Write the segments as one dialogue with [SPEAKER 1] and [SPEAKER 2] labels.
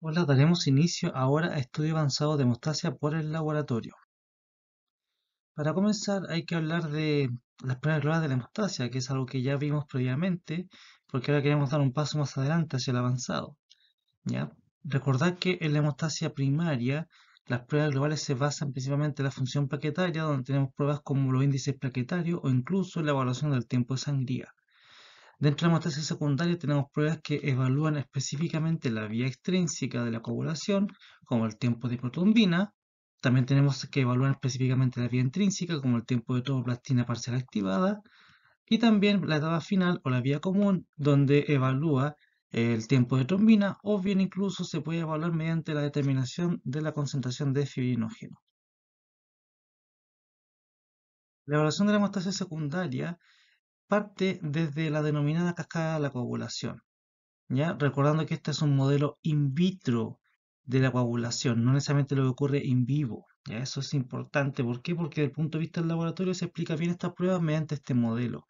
[SPEAKER 1] Hola, daremos inicio ahora a estudio avanzado de hemostasia por el laboratorio. Para comenzar hay que hablar de las pruebas globales de la hemostasia, que es algo que ya vimos previamente, porque ahora queremos dar un paso más adelante hacia el avanzado. ¿ya? Recordad que en la hemostasia primaria las pruebas globales se basan principalmente en la función plaquetaria, donde tenemos pruebas como los índices plaquetarios o incluso la evaluación del tiempo de sangría. Dentro de la hemostasia secundaria tenemos pruebas que evalúan específicamente la vía extrínseca de la coagulación, como el tiempo de protrombina. También tenemos que evaluar específicamente la vía intrínseca, como el tiempo de tromboplastina parcial activada. Y también la etapa final o la vía común, donde evalúa el tiempo de trombina, o bien incluso se puede evaluar mediante la determinación de la concentración de fibrinógeno.
[SPEAKER 2] La evaluación de la hemostasia secundaria
[SPEAKER 1] parte desde la denominada cascada de la coagulación. ¿ya? Recordando que este es un modelo in vitro de la coagulación, no necesariamente lo que ocurre in vivo. Eso es importante. ¿Por qué? Porque desde el punto de vista del laboratorio se explica bien estas pruebas mediante este modelo.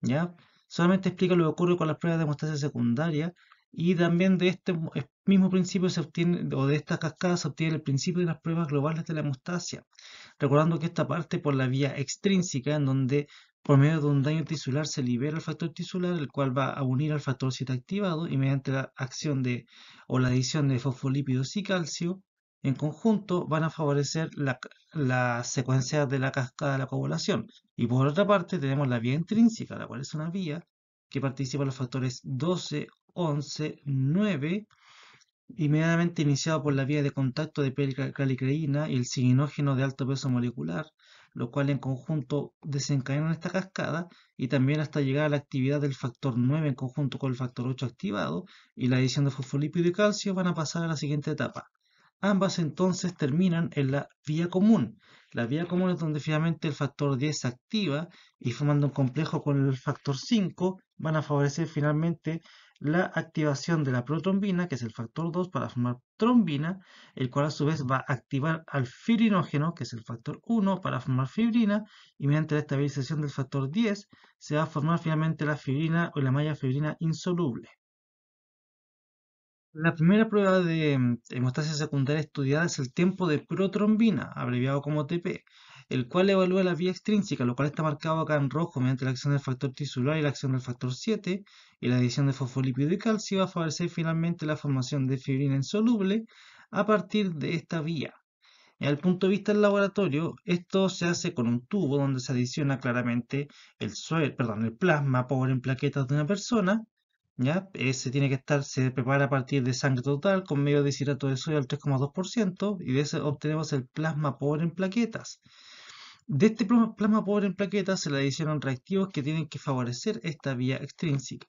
[SPEAKER 1] ¿ya? Solamente explica lo que ocurre con las pruebas de hemostasia secundaria y también de este mismo principio se obtiene, o de esta cascada se obtiene el principio de las pruebas globales de la hemostasia. Recordando que esta parte por la vía extrínseca, en donde por medio de un daño tisular se libera el factor tisular, el cual va a unir al factor 7 activado y mediante la acción de o la adición de fosfolípidos y calcio, en conjunto van a favorecer la, secuencia de la cascada de la coagulación. Y por otra parte tenemos la vía intrínseca, la cual es una vía que participa en los factores 12, 11, 9, inmediatamente iniciado por la vía de contacto de calicreína y el signógeno de alto peso molecular, lo cual en conjunto desencadenan esta cascada y también hasta llegar a la actividad del factor 9 en conjunto con el factor 8 activado y la adición de fosfolípido y calcio van a pasar a la siguiente etapa. Ambas entonces terminan en la vía común. La vía común es donde finalmente el factor 10 se activa y formando un complejo con el factor 5 van a favorecer finalmente la activación de la protrombina, que es el factor 2, para formar trombina, el cual a su vez va a activar al fibrinógeno, que es el factor 1, para formar fibrina, y mediante la estabilización del factor 10 se va a formar finalmente la fibrina o la malla fibrina insoluble. La primera prueba de hemostasia secundaria estudiada es el tiempo de protrombina, abreviado como TP, el cual evalúa la vía extrínseca, lo cual está marcado acá en rojo mediante la acción del factor tisular y la acción del factor 7, y la adición de fosfolípido y calcio va a favorecer finalmente la formación de fibrina insoluble a partir de esta vía. Y al punto de vista del laboratorio, esto se hace con un tubo donde se adiciona claramente el, perdón, el plasma pobre en plaquetas de una persona, ¿ya? Ese tiene que estar, se prepara a partir de sangre total con medio de hidrato de sodio al 3,2% y de eso obtenemos el plasma pobre en plaquetas. De este plasma pobre en plaquetas se le adicionan reactivos que tienen que favorecer esta vía extrínseca.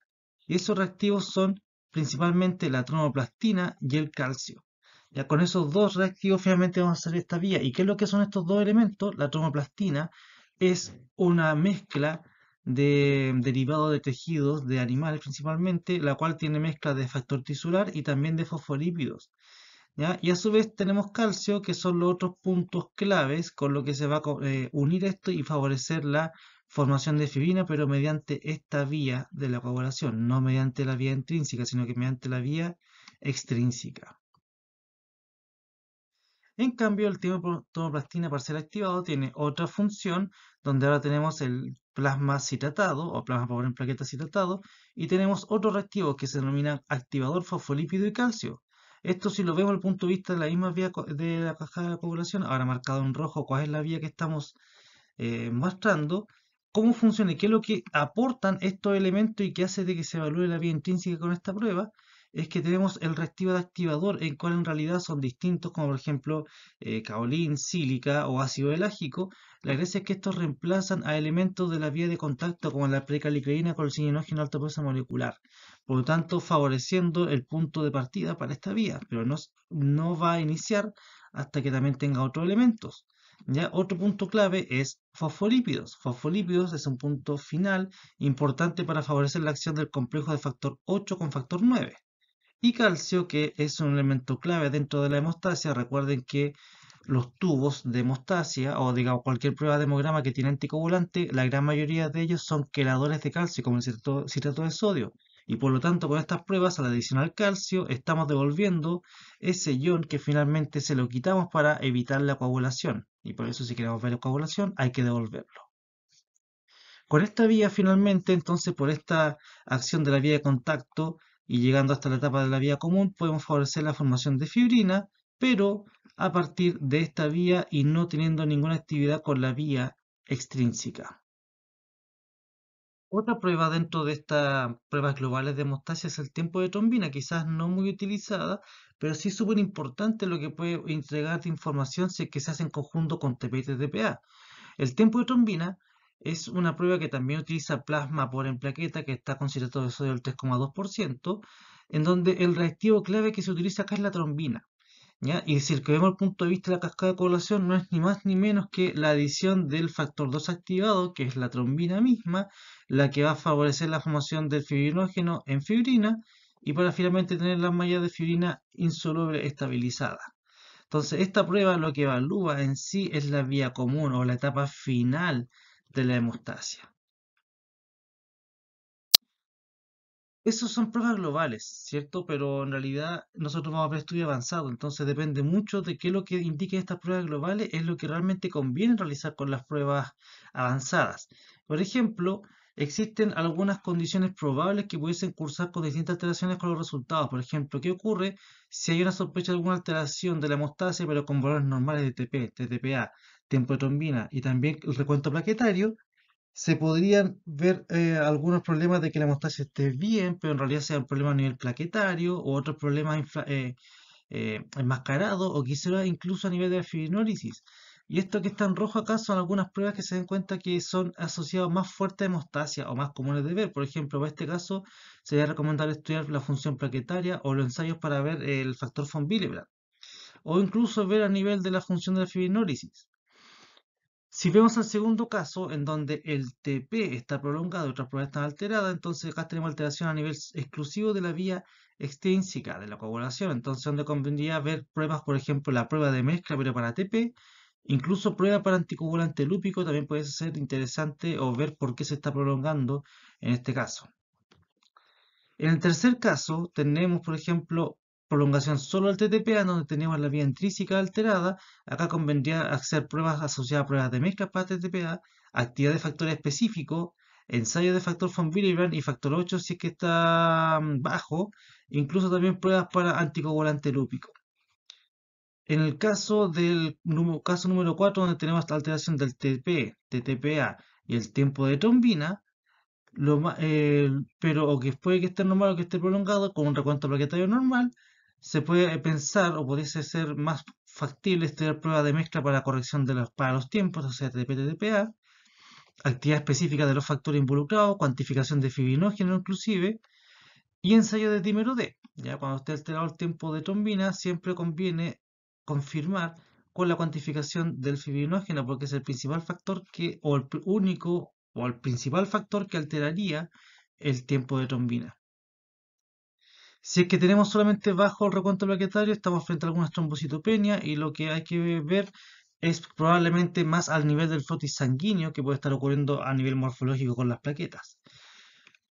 [SPEAKER 1] Y esos reactivos son principalmente la tromoplastina y el calcio. Ya con esos dos reactivos finalmente vamos a hacer esta vía. ¿Y qué es lo que son estos dos elementos? La tromoplastina es una mezcla de derivado de tejidos de animales principalmente, la cual tiene mezcla de factor tisular y también de fosfolípidos. Y a su vez tenemos calcio, que son los otros puntos claves con lo que se va a eh, unir esto y favorecer la formación de fibina, pero mediante esta vía de la coagulación, no mediante la vía intrínseca, sino que mediante la vía extrínseca. En cambio, el tomoplastina parcial activado tiene otra función, donde ahora tenemos el plasma citratado, o plasma por en plaquetas citratado, y tenemos otros reactivos que se denominan activador fosfolípido y calcio, esto si lo vemos desde el punto de vista de la misma vía de la caja de población, ahora marcado en rojo cuál es la vía que estamos eh, mostrando, cómo funciona y qué es lo que aportan estos elementos y qué hace de que se evalúe la vía intrínseca con esta prueba, es que tenemos el reactivo de activador, en cual en realidad son distintos, como por ejemplo eh, caolín, sílica o ácido elágico. La gracia es que estos reemplazan a elementos de la vía de contacto, como la precalicreína con el sinógeno alta presa molecular por lo tanto favoreciendo el punto de partida para esta vía, pero no, no va a iniciar hasta que también tenga otros elementos. ¿ya? Otro punto clave es fosfolípidos. Fosfolípidos es un punto final importante para favorecer la acción del complejo de factor 8 con factor 9. Y calcio, que es un elemento clave dentro de la hemostasia. Recuerden que los tubos de hemostasia o digamos cualquier prueba de hemograma que tiene anticoagulante, la gran mayoría de ellos son queladores de calcio como el citrato de sodio y por lo tanto con estas pruebas a al adicionar calcio estamos devolviendo ese ion que finalmente se lo quitamos para evitar la coagulación y por eso si queremos ver coagulación hay que devolverlo. Con esta vía finalmente entonces por esta acción de la vía de contacto y llegando hasta la etapa de la vía común podemos favorecer la formación de fibrina pero a partir de esta vía y no teniendo ninguna actividad con la vía extrínseca. Otra prueba dentro de estas pruebas globales de hemostasia es el tiempo de trombina, quizás no muy utilizada, pero sí es súper importante lo que puede entregar de información si que se hace en conjunto con tpt y El tiempo de trombina es una prueba que también utiliza plasma por en plaqueta, que está considerado de sodio del 3,2%, en donde el reactivo clave que se utiliza acá es la trombina y decir, que vemos el punto de vista de la cascada de coagulación, no es ni más ni menos que la adición del factor 2 activado, que es la trombina misma, la que va a favorecer la formación del fibrinógeno en fibrina y para finalmente tener la malla de fibrina insoluble estabilizada. Entonces, esta prueba lo que evalúa en sí es la vía común o la etapa final de la hemostasia. Esas son pruebas globales, ¿cierto? Pero en realidad nosotros vamos a ver estudios avanzados, entonces depende mucho de qué es lo que indiquen estas pruebas globales, es lo que realmente conviene realizar con las pruebas avanzadas. Por ejemplo, existen algunas condiciones probables que pudiesen cursar con distintas alteraciones con los resultados. Por ejemplo, ¿qué ocurre si hay una sospecha de alguna alteración de la hemostasia, pero con valores normales de TP, TTPA, tiempo de trombina y también el recuento plaquetario? se podrían ver eh, algunos problemas de que la hemostasia esté bien, pero en realidad sea un problema a nivel plaquetario o otros problemas eh, eh, enmascarados o quizás incluso a nivel de la fibrinólisis. Y esto que está en rojo acá son algunas pruebas que se den cuenta que son asociadas más fuertes a hemostasia o más comunes de ver. Por ejemplo, en este caso sería recomendable estudiar la función plaquetaria o los ensayos para ver el factor von O incluso ver a nivel de la función de la fibrinólisis. Si vemos el segundo caso, en donde el TP está prolongado y otras pruebas están alteradas, entonces acá tenemos alteración a nivel exclusivo de la vía extrínseca de la coagulación. Entonces, donde convendría ver pruebas, por ejemplo, la prueba de mezcla, pero para TP, incluso prueba para anticoagulante lúpico, también puede ser interesante o ver por qué se está prolongando en este caso. En el tercer caso, tenemos, por ejemplo, prolongación solo al TTPA, donde teníamos la vía intrínseca alterada, acá convendría hacer pruebas asociadas a pruebas de mezcla para TTPA, actividad de factor específico, ensayo de factor von Willebrand y factor 8 si es que está mm, bajo, incluso también pruebas para anticoagulante lúpico. En el caso del caso número 4, donde tenemos la alteración del TP, TTPA y el tiempo de trombina, eh, pero que puede que esté normal o que esté prolongado con un recuento plaquetario normal, se puede pensar o pudiese ser más factible estudiar prueba de mezcla para la corrección de los, para los tiempos, o sea, tp actividad específica de los factores involucrados, cuantificación de fibrinógeno inclusive, y ensayo de dímero D. Ya cuando esté alterado el tiempo de trombina, siempre conviene confirmar con la cuantificación del fibrinógeno, porque es el principal factor que, o el único, o el principal factor que alteraría el tiempo de trombina. Si es que tenemos solamente bajo el recuento plaquetario, estamos frente a alguna trombocitopenia y lo que hay que ver es probablemente más al nivel del flotis sanguíneo que puede estar ocurriendo a nivel morfológico con las plaquetas.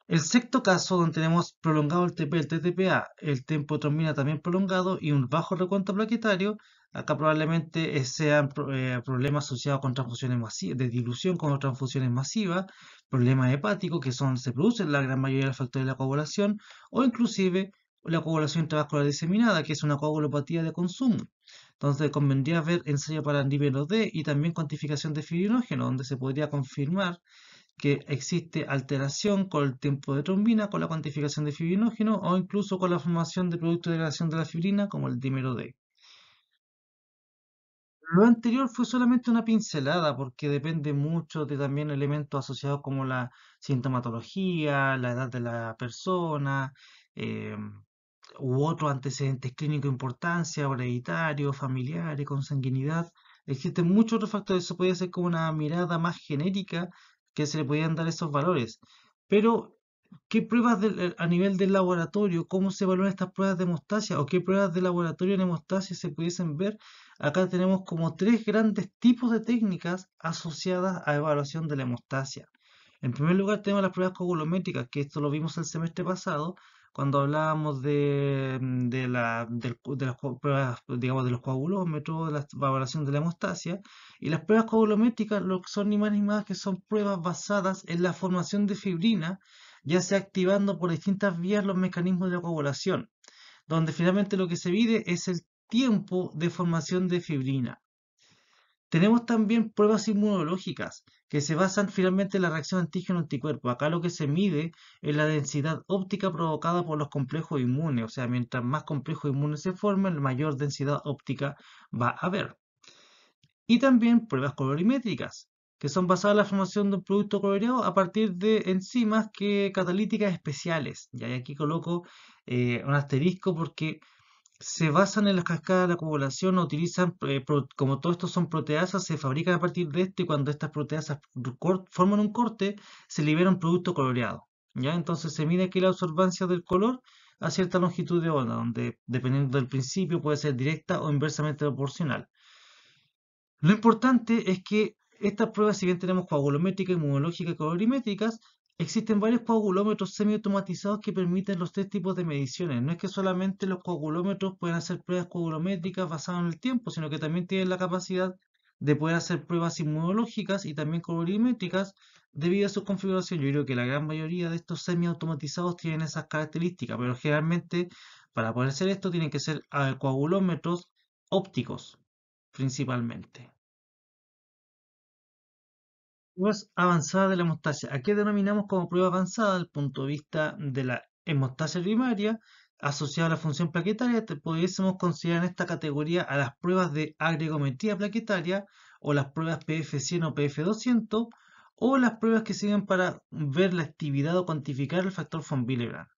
[SPEAKER 1] El sexto caso donde tenemos prolongado el TP, el TTPA, el tempo de trombina también prolongado y un bajo recuento plaquetario, acá probablemente sean eh, problemas asociados con transfusiones masivas, de dilución con transfusiones masivas, problemas hepáticos que son, se producen la gran mayoría de los factores de la coagulación o inclusive la coagulación intravascular diseminada, que es una coagulopatía de consumo. Entonces convendría ver ensayo para nivel D y también cuantificación de fibrinógeno, donde se podría confirmar que existe alteración con el tiempo de trombina, con la cuantificación de fibrinógeno o incluso con la formación de productos de degradación de la fibrina como el dímero D. Lo anterior fue solamente una pincelada porque depende mucho de también elementos asociados como la sintomatología, la edad de la persona, em, u otros antecedentes clínicos de importancia, hereditarios, familiares, consanguinidad. Existen muchos otros factores, eso podría ser como una mirada más genérica que se le podían dar esos valores. Pero, ¿qué pruebas eh, a nivel del laboratorio, cómo se evalúan estas pruebas de hemostasia o qué pruebas de laboratorio en hemostasia se pudiesen ver? Acá tenemos como tres grandes tipos de técnicas asociadas a evaluación de la hemostasia. En primer lugar tenemos las pruebas coagulométricas, que esto lo vimos el semestre pasado, cuando hablábamos de, mm, las pruebas, pues, digamos, de los coagulómetros, de la valoración de la hemostasia, y las pruebas coagulométricas lo son ni más ni más que son pruebas basadas en la formación de fibrina, ya sea activando por distintas vías los mecanismos de coagulación, donde finalmente lo que se mide es el tiempo de formación de fibrina. Tenemos también pruebas inmunológicas que se basan finalmente en la reacción antígeno-anticuerpo. Acá lo que se mide es la densidad óptica provocada por los complejos inmunes. O sea, mientras más complejos inmunes se formen, mayor densidad óptica va a haber. Y también pruebas colorimétricas, que son basadas en la formación de un producto coloreado a partir de enzimas que, catalíticas especiales. Y aquí coloco eh, un asterisco porque se basan en las cascadas de la coagulación, utilizan, eh, como todo esto son proteasas, se fabrican a partir de esto y cuando estas proteasas forman un corte, se libera un producto coloreado. ¿ya? Entonces se mide aquí la absorbancia del color a cierta longitud de onda, donde dependiendo del principio puede ser directa o inversamente proporcional. Lo importante es que estas pruebas, si bien tenemos coagulométricas, inmunológicas y colorimétricas, Existen varios coagulómetros semiautomatizados que permiten los tres tipos de mediciones. No es que solamente los coagulómetros puedan hacer pruebas coagulométricas basadas en el tiempo, sino que también tienen la capacidad de poder hacer pruebas inmunológicas y también coagulométricas debido a su configuración. Yo creo que la gran mayoría de estos semiautomatizados tienen esas características, pero generalmente para poder hacer esto tienen que ser coagulómetros ópticos principalmente. Pruebas avanzadas de la hemostasia. Aquí denominamos como prueba avanzada desde el punto de vista de la hemostasia primaria asociada a la función plaquetaria? podríamos considerar en esta categoría a las pruebas de agregometría plaquetaria o las pruebas PF100 o PF200 o las pruebas que sirven para ver la actividad o cuantificar el factor von Willebrand.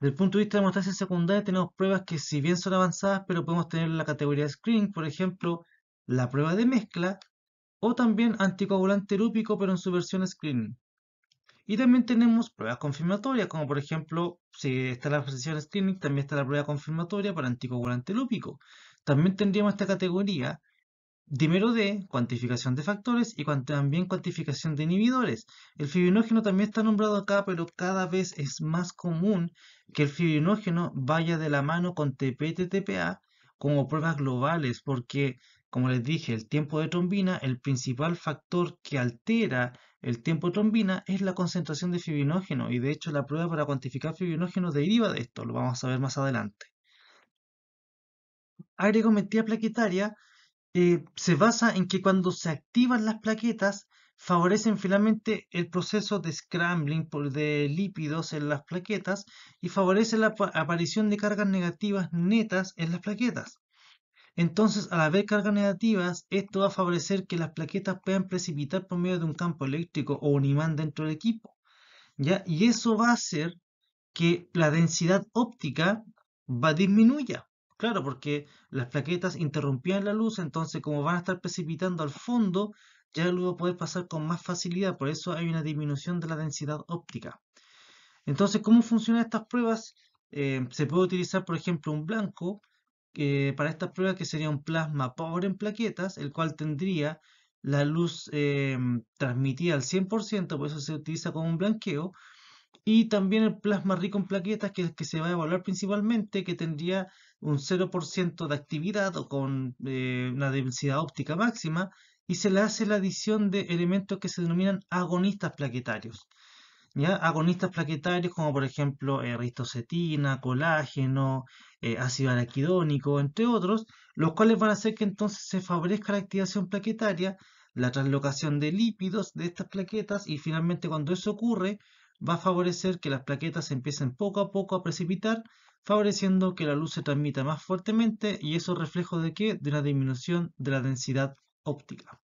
[SPEAKER 1] Desde el punto de vista de la hemostasia secundaria tenemos pruebas que si bien son avanzadas, pero podemos tener la categoría de screening, por ejemplo, la prueba de mezcla, o también anticoagulante lúpico pero en su versión screening. Y también tenemos pruebas confirmatorias, como por ejemplo, si está la versión screening, también está la prueba confirmatoria para anticoagulante lúpico. También tendríamos esta categoría dinero D, cuantificación de factores y también cuantificación de inhibidores. El fibrinógeno también está nombrado acá, pero cada vez es más común que el fibrinógeno vaya de la mano con TPT tpa como pruebas globales, porque como les dije, el tiempo de trombina, el principal factor que altera el tiempo de trombina es la concentración de fibrinógeno y de hecho la prueba para cuantificar fibrinógeno deriva de esto, lo vamos a ver más adelante. Agregometría plaquetaria eh, se basa en que cuando se activan las plaquetas favorecen finalmente el proceso de scrambling de lípidos en las plaquetas y favorece la aparición de cargas negativas netas en las plaquetas. Entonces, al haber cargas negativas, esto va a favorecer que las plaquetas puedan precipitar por medio de un campo eléctrico o un imán dentro del equipo. ¿ya? Y eso va a hacer que la densidad óptica va disminuya. Claro, porque las plaquetas interrumpían la luz, entonces como van a estar precipitando al fondo, ya luego puede pasar con más facilidad, por eso hay una disminución de la densidad óptica. Entonces, ¿cómo funcionan estas pruebas? Eh, se puede utilizar, por ejemplo, un blanco, para estas pruebas que sería un plasma pobre en plaquetas, el cual tendría la luz eh, transmitida al 100%, por eso se utiliza como un blanqueo, y también el plasma rico en plaquetas, que es el que se va a evaluar principalmente, que tendría un 0% de actividad o con eh, una densidad óptica máxima, y se le hace la adición de elementos que se denominan agonistas plaquetarios. Agonistas plaquetarios como por ejemplo eritrocetina, eh, colágeno, eh, ácido araquidónico, entre otros, los cuales van a hacer que entonces se favorezca la activación plaquetaria, la translocación de lípidos de estas plaquetas y finalmente cuando eso ocurre va a favorecer que las plaquetas empiecen poco a poco a precipitar, favoreciendo que la luz se transmita más fuertemente y eso reflejo de qué? De una disminución de la densidad óptica.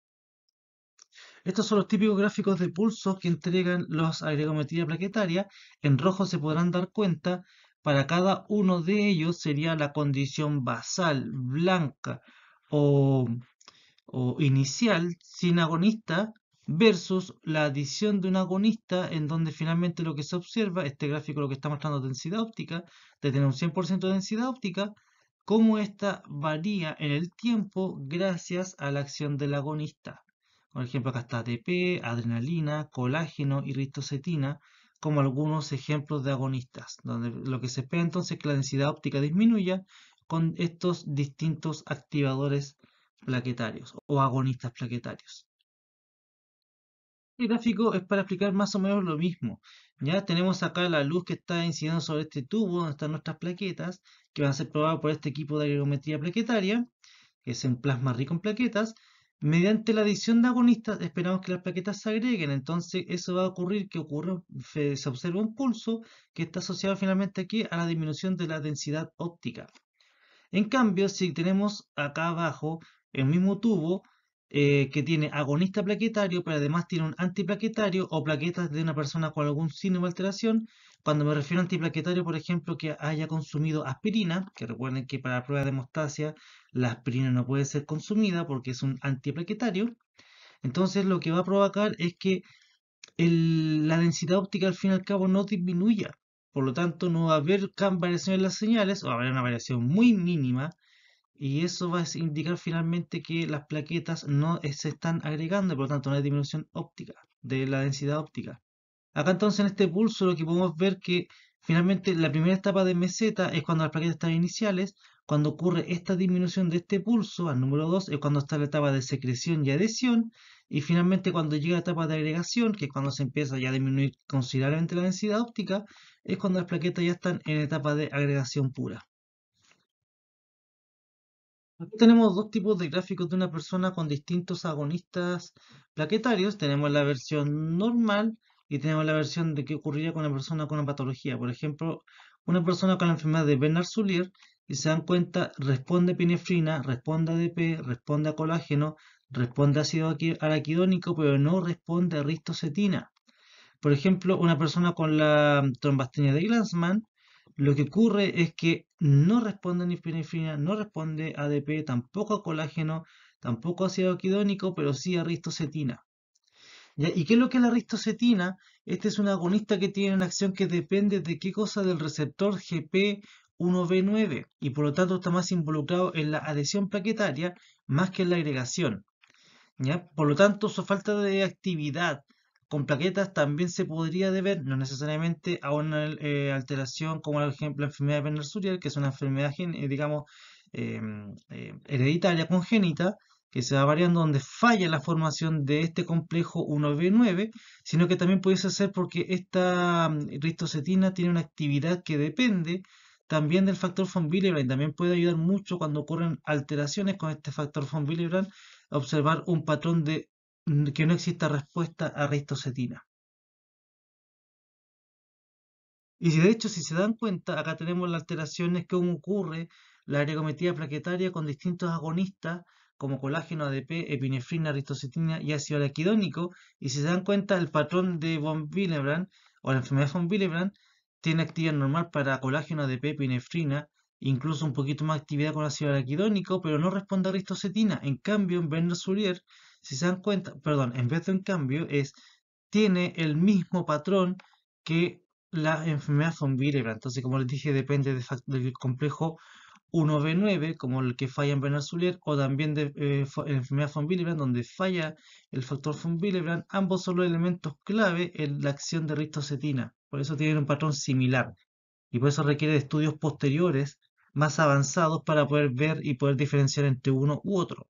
[SPEAKER 1] Estos son los típicos gráficos de pulso que entregan los agregometría plaquetaria. En rojo se podrán dar cuenta, para cada uno de ellos sería la condición basal, blanca o, inicial, sin agonista, versus la adición de un agonista en donde finalmente lo que se observa, este gráfico lo que está mostrando densidad óptica, de tener un 100% de densidad óptica, cómo esta varía en el tiempo gracias a la acción del agonista. Por ejemplo, acá está ATP, adrenalina, colágeno y ristocetina, como algunos ejemplos de agonistas, donde lo que se espera entonces es que la densidad óptica disminuya con estos distintos activadores plaquetarios o agonistas plaquetarios. El gráfico es para explicar más o menos lo mismo. Ya tenemos acá la luz que está incidiendo sobre este tubo donde están nuestras plaquetas, que van a ser probadas por este equipo de agregometría plaquetaria, que es un plasma rico en plaquetas, Mediante la adición de agonistas esperamos que las plaquetas se agreguen, entonces eso va a ocurrir que ocurre, se observa un pulso que está asociado finalmente aquí a la disminución de la densidad óptica. En cambio, si tenemos acá abajo el mismo tubo, eh, que tiene agonista plaquetario, pero además tiene un antiplaquetario o plaquetas de una persona con algún signo de alteración. Cuando me refiero a antiplaquetario, por ejemplo, que haya consumido aspirina, que recuerden que para la prueba de hemostasia la aspirina no puede ser consumida porque es un antiplaquetario. Entonces lo que va a provocar es que la densidad óptica al fin y al cabo no disminuya. Por lo tanto, no va a haber variación en las señales, o a haber una variación muy mínima, y eso va a indicar finalmente que las plaquetas no se están agregando, por lo tanto no hay disminución óptica de la densidad óptica. Acá entonces en este pulso lo que podemos ver que finalmente la primera etapa de meseta es cuando las plaquetas están iniciales, cuando ocurre esta disminución de este pulso al número 2 es cuando está la etapa de secreción y adhesión, y finalmente cuando llega la etapa de agregación, que es cuando se empieza ya a disminuir considerablemente la densidad óptica, es cuando las plaquetas ya están en etapa de agregación pura. Aquí tenemos dos tipos de gráficos de una persona con distintos agonistas plaquetarios. Tenemos la versión normal y tenemos la versión de qué ocurriría con una persona con una patología. Por ejemplo, una persona con la enfermedad de Bernard-Soulier y se dan cuenta, responde a pinefrina, responde a ADP, responde a colágeno, responde a ácido araquidónico, pero no responde a ristocetina. Por ejemplo, una persona con la trombastenia de Glanzmann lo que ocurre es que no responde a nifpinefrina, no responde a ADP, tampoco a colágeno, tampoco a ácido quidónico, pero sí a ristocetina. ¿Y qué es lo que es la ristocetina? Este es un agonista que tiene una acción que depende de qué cosa del receptor GP1B9 y por lo tanto está más involucrado en la adhesión plaquetaria más que en la agregación. Por lo tanto, su falta de actividad con plaquetas también se podría deber, no necesariamente a una eh, alteración como por ejemplo la enfermedad de que es una enfermedad, eh, digamos, em, em, hereditaria congénita, que se va variando donde falla la formación de este complejo 1B9, sino que también puede ser porque esta mm, ristocetina tiene una actividad que depende también del factor von Willebrand, también puede ayudar mucho cuando ocurren alteraciones con este factor von Willebrand observar un patrón de que no exista respuesta a ristocetina. Y si de hecho, si se dan cuenta, acá tenemos las alteraciones que aún ocurre la ergometría plaquetaria con distintos agonistas como colágeno, ADP, epinefrina, ristocetina y ácido araquidónico. Y si se dan cuenta, el patrón de von Willebrand o la enfermedad von Willebrand tiene actividad normal para colágeno, ADP, epinefrina, incluso un poquito más actividad con ácido araquidónico, pero no responde a ristocetina. En cambio, en Bernard Surier si se dan cuenta, perdón, en vez de un cambio es, tiene el mismo patrón que la enfermedad von Willebrand. Entonces, como les dije, depende del complejo 1B9, como el que falla en Bernard-Soulier, o también de eh, enfermedad von Willebrand, donde falla el factor von Willebrand. Ambos son los elementos clave en la acción de ristocetina. Por eso tienen un patrón similar. Y por eso requiere estudios posteriores más avanzados para poder ver y poder diferenciar entre uno u otro.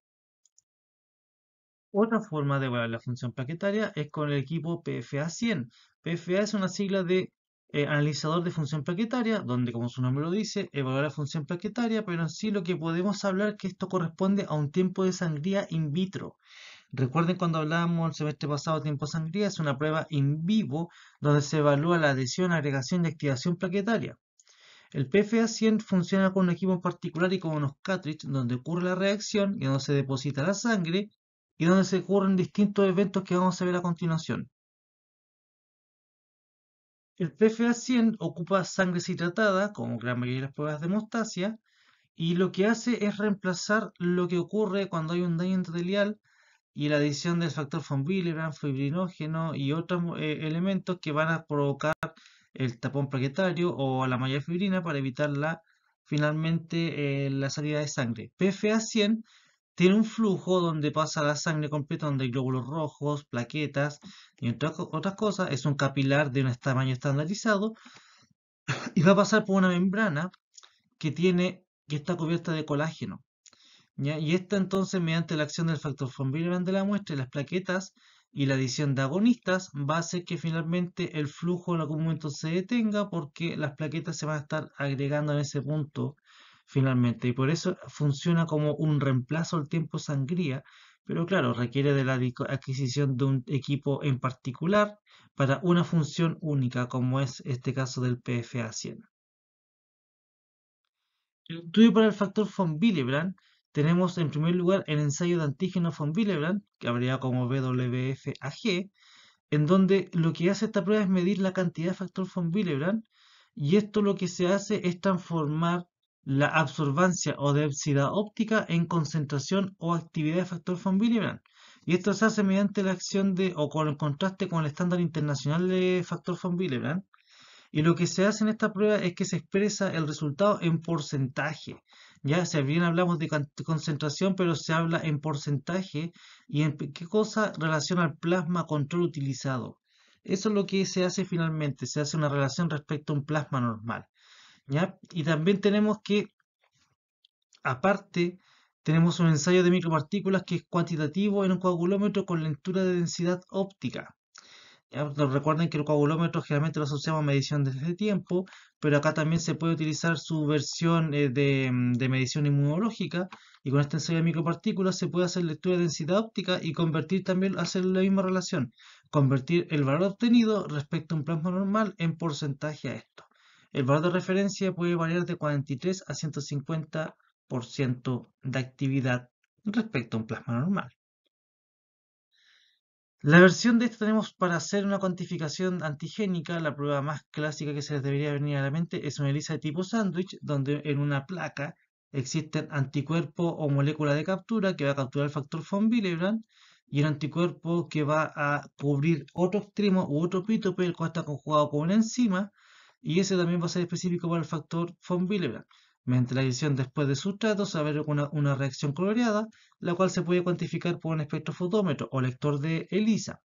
[SPEAKER 1] Otra forma de evaluar la función plaquetaria es con el equipo PFA100. PFA es una sigla de eh, analizador de función plaquetaria, donde como su nombre lo dice, evalúa la función plaquetaria, pero en sí lo que podemos hablar es que esto corresponde a un tiempo de sangría in vitro. Recuerden cuando hablábamos el semestre pasado tiempo de sangría, es una prueba in vivo donde se evalúa la adhesión, agregación y activación plaquetaria. El PFA100 funciona con un equipo en particular y con unos cartridges donde ocurre la reacción y donde se deposita la sangre y donde se ocurren distintos eventos que vamos a ver a continuación. El PFA100 ocupa sangre citratada, como gran mayoría de las pruebas de hemostasia, y lo que hace es reemplazar lo que ocurre cuando hay un daño endotelial y la adición del factor von Willebrand, fibrinógeno y otros eh, elementos que van a provocar el tapón plaquetario o la malla de fibrina para evitar finalmente eh, la salida de sangre. PFA100 tiene un flujo donde pasa la sangre completa, donde hay glóbulos rojos, plaquetas y otras, cosas. Es un capilar de un tamaño estandarizado y va a pasar por una membrana que, tiene, que está cubierta de colágeno. Y esta entonces, mediante la acción del factor von de la muestra y las plaquetas y la adición de agonistas, va a hacer que finalmente el flujo en algún momento se detenga porque las plaquetas se van a estar agregando en ese punto finalmente, y por eso funciona como un reemplazo al tiempo sangría, pero claro, requiere de la adquisición de un equipo en particular para una función única, como es este caso del PFA 100. El estudio para el factor von Willebrand tenemos en primer lugar el ensayo de antígeno von Willebrand, que habría como WFAG, en donde lo que hace esta prueba es medir la cantidad de factor von Willebrand, y esto lo que se hace es transformar la absorbancia o densidad óptica en concentración o actividad de factor von Willebrand. Y esto se hace mediante la acción de, o con el contraste con el estándar internacional de factor von Willebrand. Y lo que se hace en esta prueba es que se expresa el resultado en porcentaje. Ya, si bien hablamos de concentración, pero se habla en porcentaje y en qué cosa relaciona al plasma control utilizado. Eso es lo que se hace finalmente, se hace una relación respecto a un plasma normal. Y también tenemos que, aparte, tenemos un ensayo de micropartículas que es cuantitativo en un coagulómetro con lectura de densidad óptica. Pues, recuerden que el coagulómetro generalmente lo asociamos a medición desde este tiempo, pero acá también se puede utilizar su versión eh, de, de, medición inmunológica y con este ensayo de micropartículas se puede hacer lectura de densidad óptica y convertir también, hacer la misma relación, convertir el valor obtenido respecto a un plasma normal en porcentaje a esto. El valor de referencia puede variar de 43 a 150% de actividad respecto a un plasma normal. La versión de esto tenemos para hacer una cuantificación antigénica. La prueba más clásica que se les debería venir a la mente es una ELISA de tipo sándwich, donde en una placa existen anticuerpo o molécula de captura que va a capturar el factor von Willebrand y un anticuerpo que va a cubrir otro extremo u otro pítope, el cual está conjugado con una enzima y ese también va a ser específico para el factor von Willebrand, mientras la edición después de se va a ver una, una, reacción coloreada, la cual se puede cuantificar por un espectrofotómetro o lector de ELISA.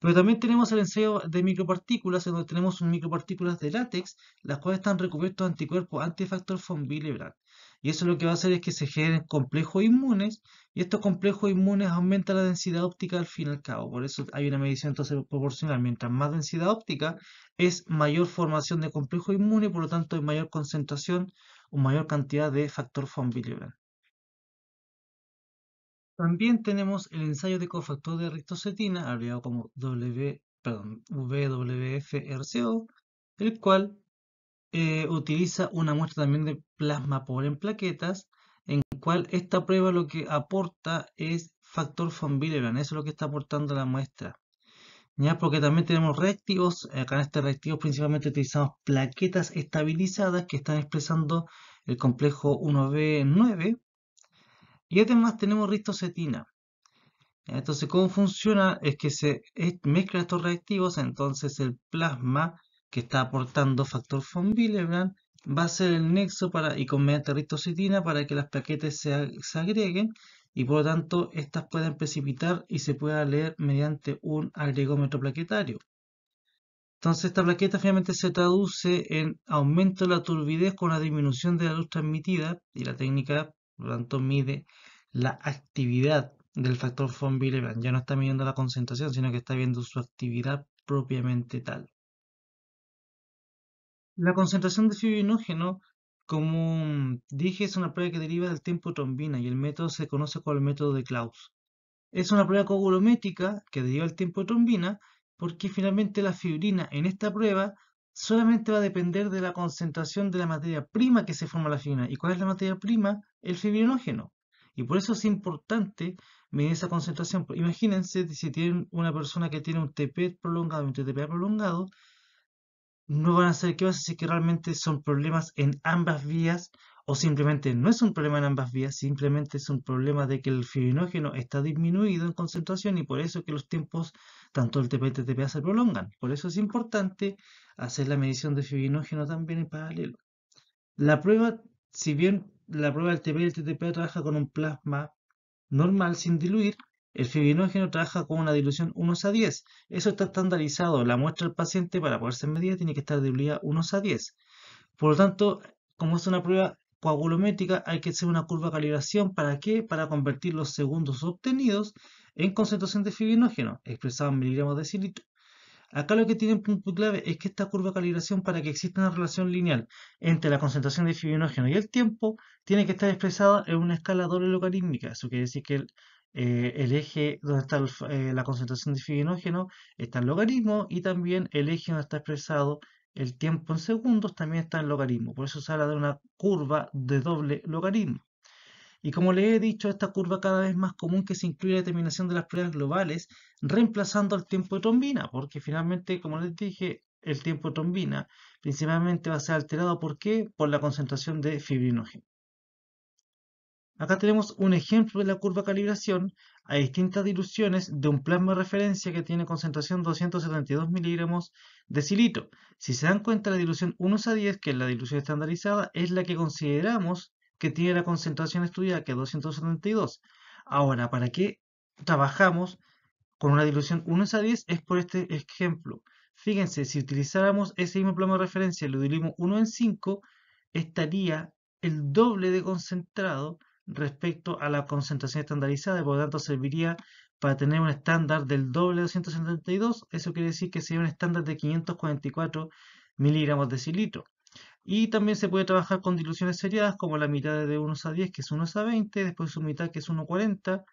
[SPEAKER 1] Pero también tenemos el ensayo de micropartículas, en donde tenemos micropartículas de látex, las cuales están recubiertas de anticuerpos antifactor von Willebrand. Y eso lo que va a hacer es que se generen complejos inmunes y estos complejos inmunes aumentan la densidad óptica al fin y al cabo. Por eso hay una medición entonces proporcional. Mientras más densidad óptica es mayor formación de complejo inmune, por lo tanto hay mayor concentración o mayor cantidad de factor von Willebrand. También tenemos el ensayo de cofactor de rectocetina, abreviado como w, perdón, el cual eh, utiliza una muestra también de plasma por en plaquetas, en cual esta prueba lo que aporta es factor von Willebrand, eso es lo que está aportando la muestra. ¿Ya? Porque también tenemos reactivos, acá en este reactivo principalmente utilizamos plaquetas estabilizadas que están expresando el complejo 1B9 y además tenemos ristocetina. Entonces, ¿cómo funciona? Es que se mezclan estos reactivos, entonces el plasma que está aportando factor von Willebrand va a ser el nexo para, y con mediante para que las plaquetas se, agreguen y por lo tanto estas pueden precipitar y se pueda leer mediante un agregómetro plaquetario. Entonces esta plaqueta finalmente se traduce en aumento de la turbidez con la disminución de la luz transmitida y la técnica por lo tanto mide la actividad del factor von Willebrand. Ya no está midiendo la concentración sino que está viendo su actividad propiamente tal. La concentración de fibrinógeno, como dije, es una prueba que deriva del tiempo trombina y el método se conoce como el método de Klaus. Es una prueba coagulométrica que deriva del tiempo trombina porque finalmente la fibrina en esta prueba solamente va a depender de la concentración de la materia prima que se forma la fibrina. ¿Y cuál es la materia prima? El fibrinógeno. Y por eso es importante medir esa concentración. Imagínense si tienen una persona que tiene un TP prolongado, un TP prolongado, no van a ser a hacer que realmente son problemas en ambas vías o simplemente no es un problema en ambas vías, simplemente es un problema de que el fibrinógeno está disminuido en concentración y por eso que los tiempos, tanto el TP y el TPA, se prolongan. Por eso es importante hacer la medición de fibrinógeno también en paralelo. La prueba, si bien la prueba del TP y el TTPA trabaja con un plasma normal sin diluir, el fibrinógeno trabaja con una dilución 1 a 10. Eso está estandarizado. La muestra del paciente para poder ser medida tiene que estar diluida 1 a 10. Por lo tanto, como es una prueba coagulométrica, hay que hacer una curva de calibración. ¿Para qué? Para convertir los segundos obtenidos en concentración de fibrinógeno, expresado en miligramos de cilitro. Acá lo que tiene un punto clave es que esta curva de calibración, para que exista una relación lineal entre la concentración de fibrinógeno y el tiempo, tiene que estar expresada en una escala doble logarítmica. Eso quiere decir que el eh, el eje donde está eh, la concentración de fibrinógeno, está en logaritmo y también el eje donde está expresado el tiempo en segundos también está en logaritmo. Por eso se habla de una curva de doble logaritmo. Y como le he dicho, esta curva cada vez más común que se incluye la determinación de las pruebas globales, reemplazando al tiempo de trombina, porque finalmente, como les dije, el tiempo de trombina principalmente va a ser alterado. ¿Por qué? Por la concentración de fibrinógeno. Acá tenemos un ejemplo de la curva de calibración a distintas diluciones de un plasma de referencia que tiene concentración 272 miligramos de silito. Si se dan cuenta, la dilución 1 a 10, que es la dilución estandarizada, es la que consideramos que tiene la concentración estudiada, que es 272. Ahora, ¿para qué trabajamos con una dilución 1 a 10? Es por este ejemplo. Fíjense, si utilizáramos ese mismo plasma de referencia y lo diluimos 1 en 5, estaría el doble de concentrado respecto a la concentración estandarizada y por lo tanto serviría para tener un estándar del doble de 272. Eso quiere decir que sería un estándar de 544 miligramos de cilitro. Y también se puede trabajar con diluciones seriadas como la mitad de 1 a 10 que es 1 a 20, después su mitad que es 1 a 40,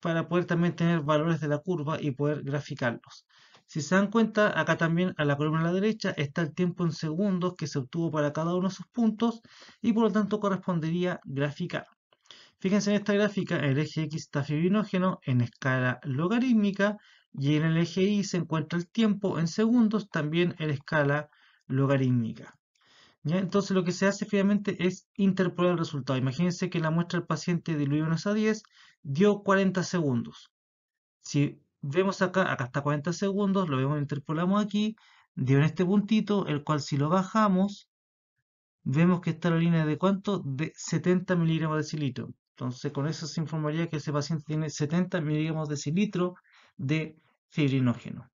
[SPEAKER 1] para poder también tener valores de la curva y poder graficarlos. Si se dan cuenta, acá también a la columna a la derecha está el tiempo en segundos que se obtuvo para cada uno de sus puntos y por lo tanto correspondería graficar. Fíjense en esta gráfica, el eje X está fibrinógeno en escala logarítmica y en el eje Y se encuentra el tiempo en segundos, también en escala logarítmica. ¿Ya? Entonces lo que se hace finalmente es interpolar el resultado. Imagínense que la muestra del paciente diluida 1 a 10 dio 40 segundos. Si vemos acá, acá está 40 segundos, lo vemos, interpolamos aquí, dio en este puntito, el cual si lo bajamos, vemos que está la línea de cuánto? De 70 miligramos de cilitro. Entonces, con eso se informaría que ese paciente tiene 70 miligramos de cilitro de fibrinógeno.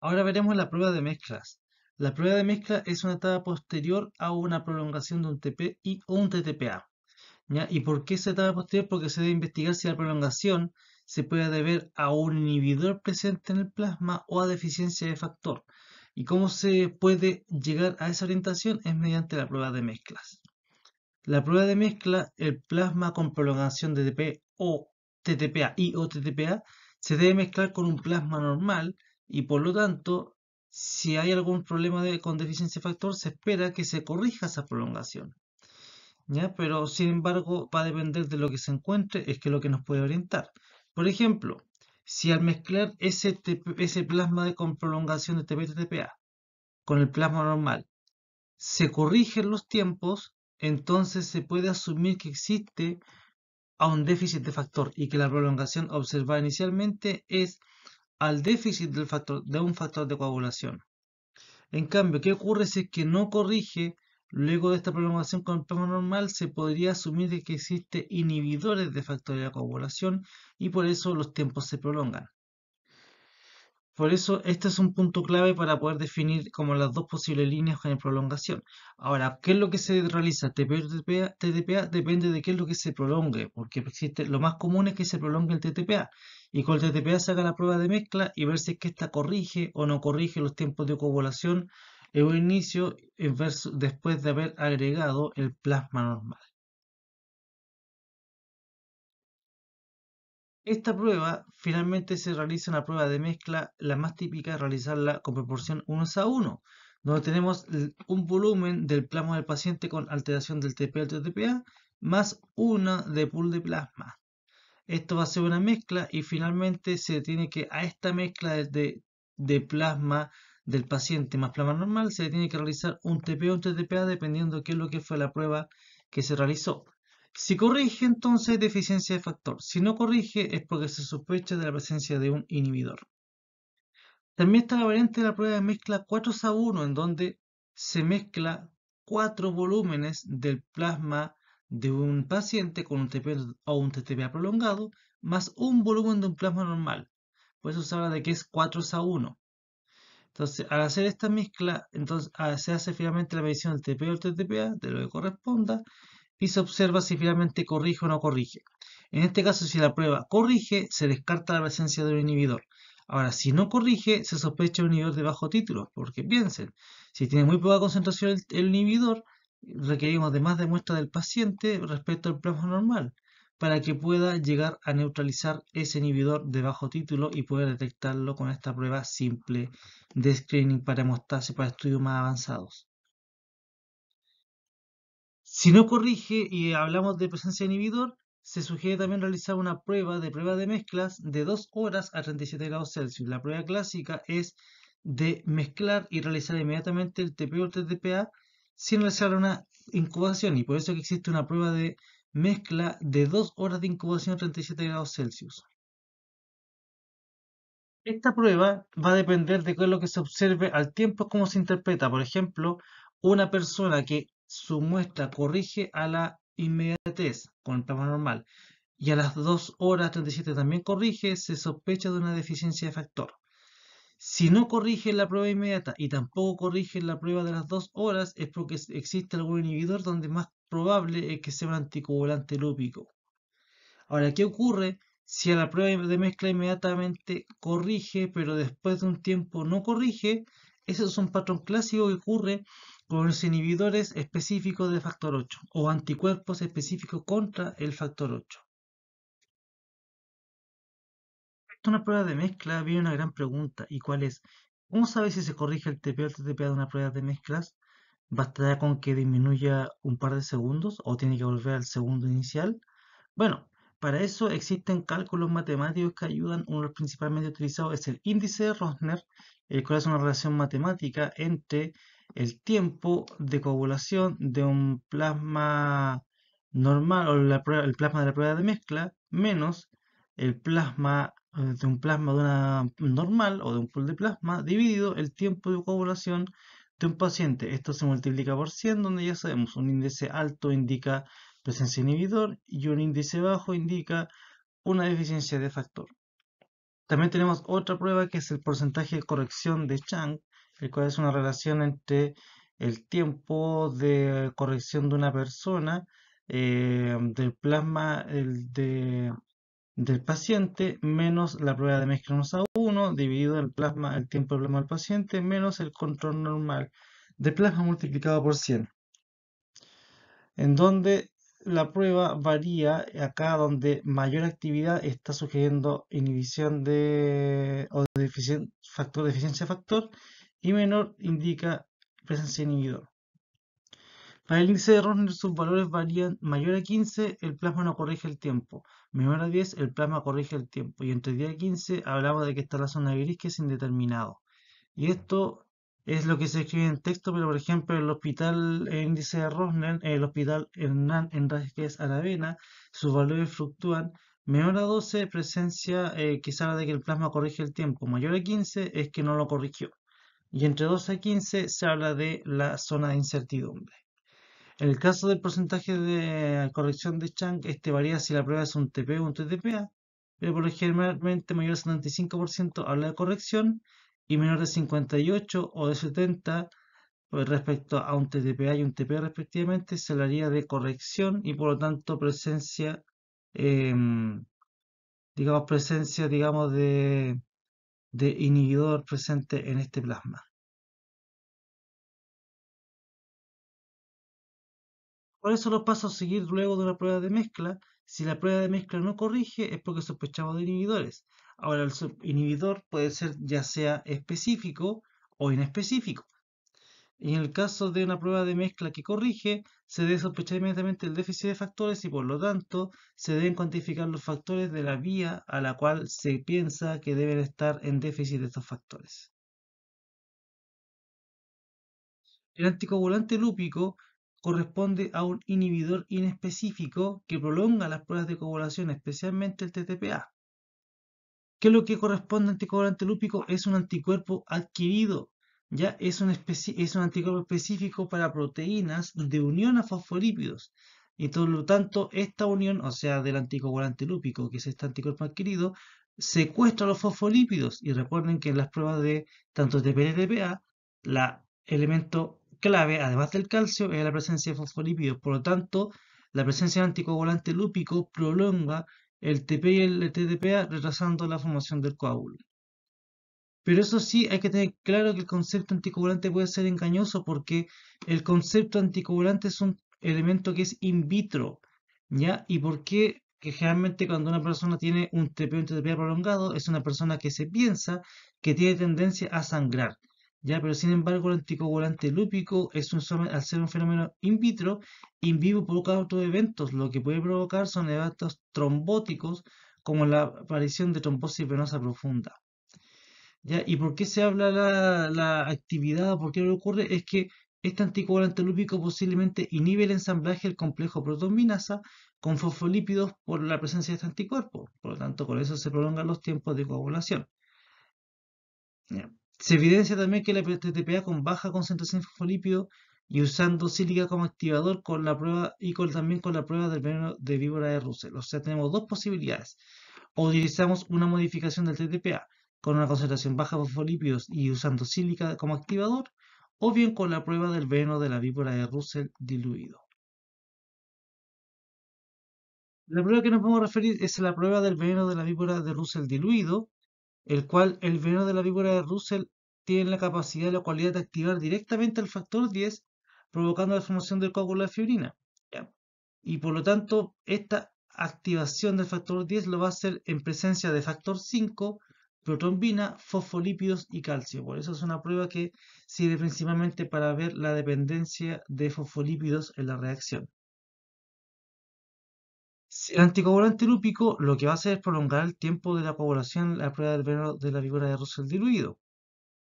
[SPEAKER 1] Ahora veremos la prueba de mezclas. La prueba de mezcla es una etapa posterior a una prolongación de un TPI o un TTPA. ¿Y por qué esa etapa posterior? Porque se debe investigar si la prolongación se puede deber a un inhibidor presente en el plasma o a deficiencia de factor. ¿Y cómo se puede llegar a esa orientación? Es mediante la prueba de mezclas. La prueba de mezcla, el plasma con prolongación de TP o TTPA y o se debe mezclar con un plasma normal y por lo tanto, si hay algún problema con deficiencia de factor, se espera que se corrija esa prolongación. ¿Ya? Pero sin embargo, va a depender de lo que se encuentre, es que lo que nos puede orientar. Por ejemplo, si al mezclar ese, plasma de, con prolongación de TP-TTPA con el plasma normal, se corrigen los tiempos, entonces se puede asumir que existe a un déficit de factor y que la prolongación observada inicialmente es al déficit del factor, de un factor de coagulación. En cambio, ¿qué ocurre si es que no corrige luego de esta prolongación con el plasma normal? Se podría asumir que existe inhibidores de factor de coagulación y por eso los tiempos se prolongan. Por eso, este es un punto clave para poder definir como las dos posibles líneas en prolongación. Ahora, ¿qué es lo que se realiza? TPA, TTPA depende de qué es lo que se prolongue, porque lo más común es que se prolongue el TTPA. Y con el TTPA se haga la prueba de mezcla y ver si es que ésta corrige o no corrige los tiempos de coagulación en un inicio después de haber agregado el
[SPEAKER 2] plasma normal.
[SPEAKER 1] Esta prueba finalmente se realiza una prueba de mezcla, la más típica es realizarla con proporción 1 a 1, donde tenemos un volumen del plasma del paciente con alteración del TPA más una de pool de plasma. Esto va a ser una mezcla y finalmente se tiene que a esta mezcla de, plasma del paciente más plasma normal se tiene que realizar un TPA o un dependiendo de qué es lo que fue la prueba que se realizó. Si corrige, entonces deficiencia de factor. Si no corrige, es porque se sospecha de la presencia de un inhibidor. También está la variante de la prueba de mezcla 4 a 1, en donde se mezcla cuatro volúmenes del plasma de un paciente con un TP o un TTPA prolongado, más un volumen de un plasma normal. Por eso se habla de que es 4 a 1. Entonces, al hacer esta mezcla, entonces ah, se hace finalmente la medición del TPA o el TTPA, de lo que corresponda, y se observa si finalmente corrige o no corrige. En este caso, si la prueba corrige, se descarta la presencia de un inhibidor. Ahora, si no corrige, se sospecha un inhibidor de bajo título, porque piensen, si tiene muy poca concentración el, inhibidor, requerimos de más de del paciente respecto al plasma normal, para que pueda llegar a neutralizar ese inhibidor de bajo título y poder detectarlo con esta prueba simple de screening para mostrarse para estudios más avanzados. Si no corrige y hablamos de presencia de inhibidor, se sugiere también realizar una prueba de prueba de mezclas de 2 horas a 37 grados Celsius. La prueba clásica es de mezclar y realizar inmediatamente el TP o el TTPA sin realizar una incubación y por eso que existe una prueba de mezcla de 2 horas de incubación a 37 grados Celsius. Esta prueba va a depender de qué es lo que se observe al tiempo cómo se interpreta. Por ejemplo, una persona que su muestra corrige a la inmediatez con el plasma normal y a las 2 horas 37 también corrige, se sospecha de una deficiencia de factor. Si no corrige la prueba inmediata y tampoco corrige la prueba de las 2 horas, es porque existe algún inhibidor donde más probable es que sea un anticubulante lúpico. Ahora, ¿qué ocurre si a la prueba de mezcla inmediatamente corrige, pero después de un tiempo no corrige? Ese es un patrón clásico que ocurre con los inhibidores específicos de factor 8 o anticuerpos específicos contra el factor 8. es una prueba de mezcla viene una gran pregunta, y cuál es, ¿cómo sabes si se corrige el TP o el TTP de una prueba de mezclas? ¿Bastará con que disminuya un par de segundos o tiene que volver al segundo inicial? Bueno, para eso existen cálculos matemáticos que ayudan. Uno de los principalmente utilizados es el índice de Rosner, el cual es una relación matemática entre el tiempo de coagulación de un plasma normal o el plasma de la prueba de mezcla menos el plasma eh, de un plasma de una normal o de un pool de plasma dividido el tiempo de coagulación de un paciente. Esto se multiplica por 100 donde ya sabemos un índice alto indica presencia inhibidor y un índice bajo indica una deficiencia de factor. También tenemos otra prueba que es el porcentaje de corrección de Chang que es una relación entre el tiempo de corrección de una persona eh, del plasma del paciente menos la prueba de mezclanos a 1 dividido el plasma el tiempo de plasma del paciente menos el control normal de plasma multiplicado por 100 en donde la prueba varía acá donde mayor actividad está sugiriendo inhibición de o de factor de factor y menor indica presencia de inhibidor. Para el índice de Rosner sus valores varían mayor a 15, el plasma no corrige el tiempo. Menor a 10, el plasma corrige el tiempo. Y entre 10 y 15 hablamos de que está la zona gris que es indeterminado. Y esto es lo que se escribe en texto, pero por ejemplo el hospital, índice de Rosner, el hospital Hernán Enríquez Aravena, sus valores fluctúan. Menor a 12, presencia eh, de que el plasma corrige el tiempo. Mayor a 15 es que no lo corrigió y entre 12 a 15 se habla de la zona de incertidumbre. En el caso del porcentaje de corrección de Chang, este varía si la prueba es un TP o un TTPA, pero por lo generalmente mayor de 75% habla de corrección y menor de 58 o de 70 respecto a un TTPA y un TP respectivamente se hablaría de corrección y por lo tanto presencia, em, digamos, presencia, digamos, de de inhibidor presente en este plasma. Por eso lo paso a seguir luego de la prueba de mezcla? Si la prueba de mezcla no corrige es porque sospechamos de inhibidores. Ahora, el inhibidor puede ser ya sea específico o inespecífico en el caso de una prueba de mezcla que corrige, se debe sospechar inmediatamente el déficit de factores y por lo tanto se deben cuantificar los factores de la vía a la cual se piensa que deben estar en déficit de estos factores. El anticoagulante lúpico corresponde a un inhibidor inespecífico que prolonga las pruebas de coagulación, especialmente el TTPA. ¿Qué es lo que corresponde al anticoagulante lúpico? Es un anticuerpo adquirido ya es un, es anticuerpo específico para proteínas de unión a fosfolípidos. Y por lo tanto, esta unión, o sea, del anticoagulante lúpico, que es este anticuerpo adquirido, secuestra los fosfolípidos. Y recuerden que en las pruebas de tanto de PLDPA, el elemento clave, además del calcio, es la presencia de fosfolípidos. Por lo tanto, la presencia de anticoagulante lúpico prolonga el TP y el TDPA, retrasando la formación del coágulo. Pero eso sí, hay que tener claro que el concepto anticoagulante puede ser engañoso porque el concepto anticoagulante es un elemento que es in vitro, ¿ya? ¿Y por qué? generalmente cuando una persona tiene un tratamiento prolongado es una persona que se piensa que tiene tendencia a sangrar. Ya, pero sin embargo, el anticoagulante lúpico es un, al ser un fenómeno in vitro, in vivo provoca otros eventos. Lo que puede provocar son eventos trombóticos, como la aparición de trombosis venosa profunda. ¿Y por qué se habla la, la actividad? ¿Por qué ocurre? Es que este anticuerpo antilúpico posiblemente inhibe el ensamblaje del complejo protominasa con fosfolípidos por la presencia de este anticuerpo. Por lo tanto, con eso se prolongan los tiempos de coagulación. Se evidencia también que la TTPA con baja concentración de fosfolípidos y usando sílica como activador con la prueba y también con la prueba del veneno de víbora de Russell. O sea, tenemos dos posibilidades. O utilizamos una modificación del TTPA con una concentración baja de fosfolípidos y usando sílica como activador, o bien con la prueba del veneno de la víbora de Russell diluido.
[SPEAKER 2] La prueba que nos vamos a referir es la prueba del veneno de la víbora
[SPEAKER 1] de Russell diluido, el cual el veneno de la víbora de Russell tiene la capacidad y la cualidad de activar directamente el factor 10, provocando la formación del coágulo de fibrina. Y por lo tanto, esta activación del factor 10 lo va a hacer en presencia de factor 5, protrombina, fosfolípidos y calcio. Por eso es una prueba que sirve principalmente para ver la dependencia de fosfolípidos en la reacción. El anticoagulante lúpico lo que va a hacer es prolongar el tiempo de la coagulación, la prueba del veneno de la víbora de Russell diluido.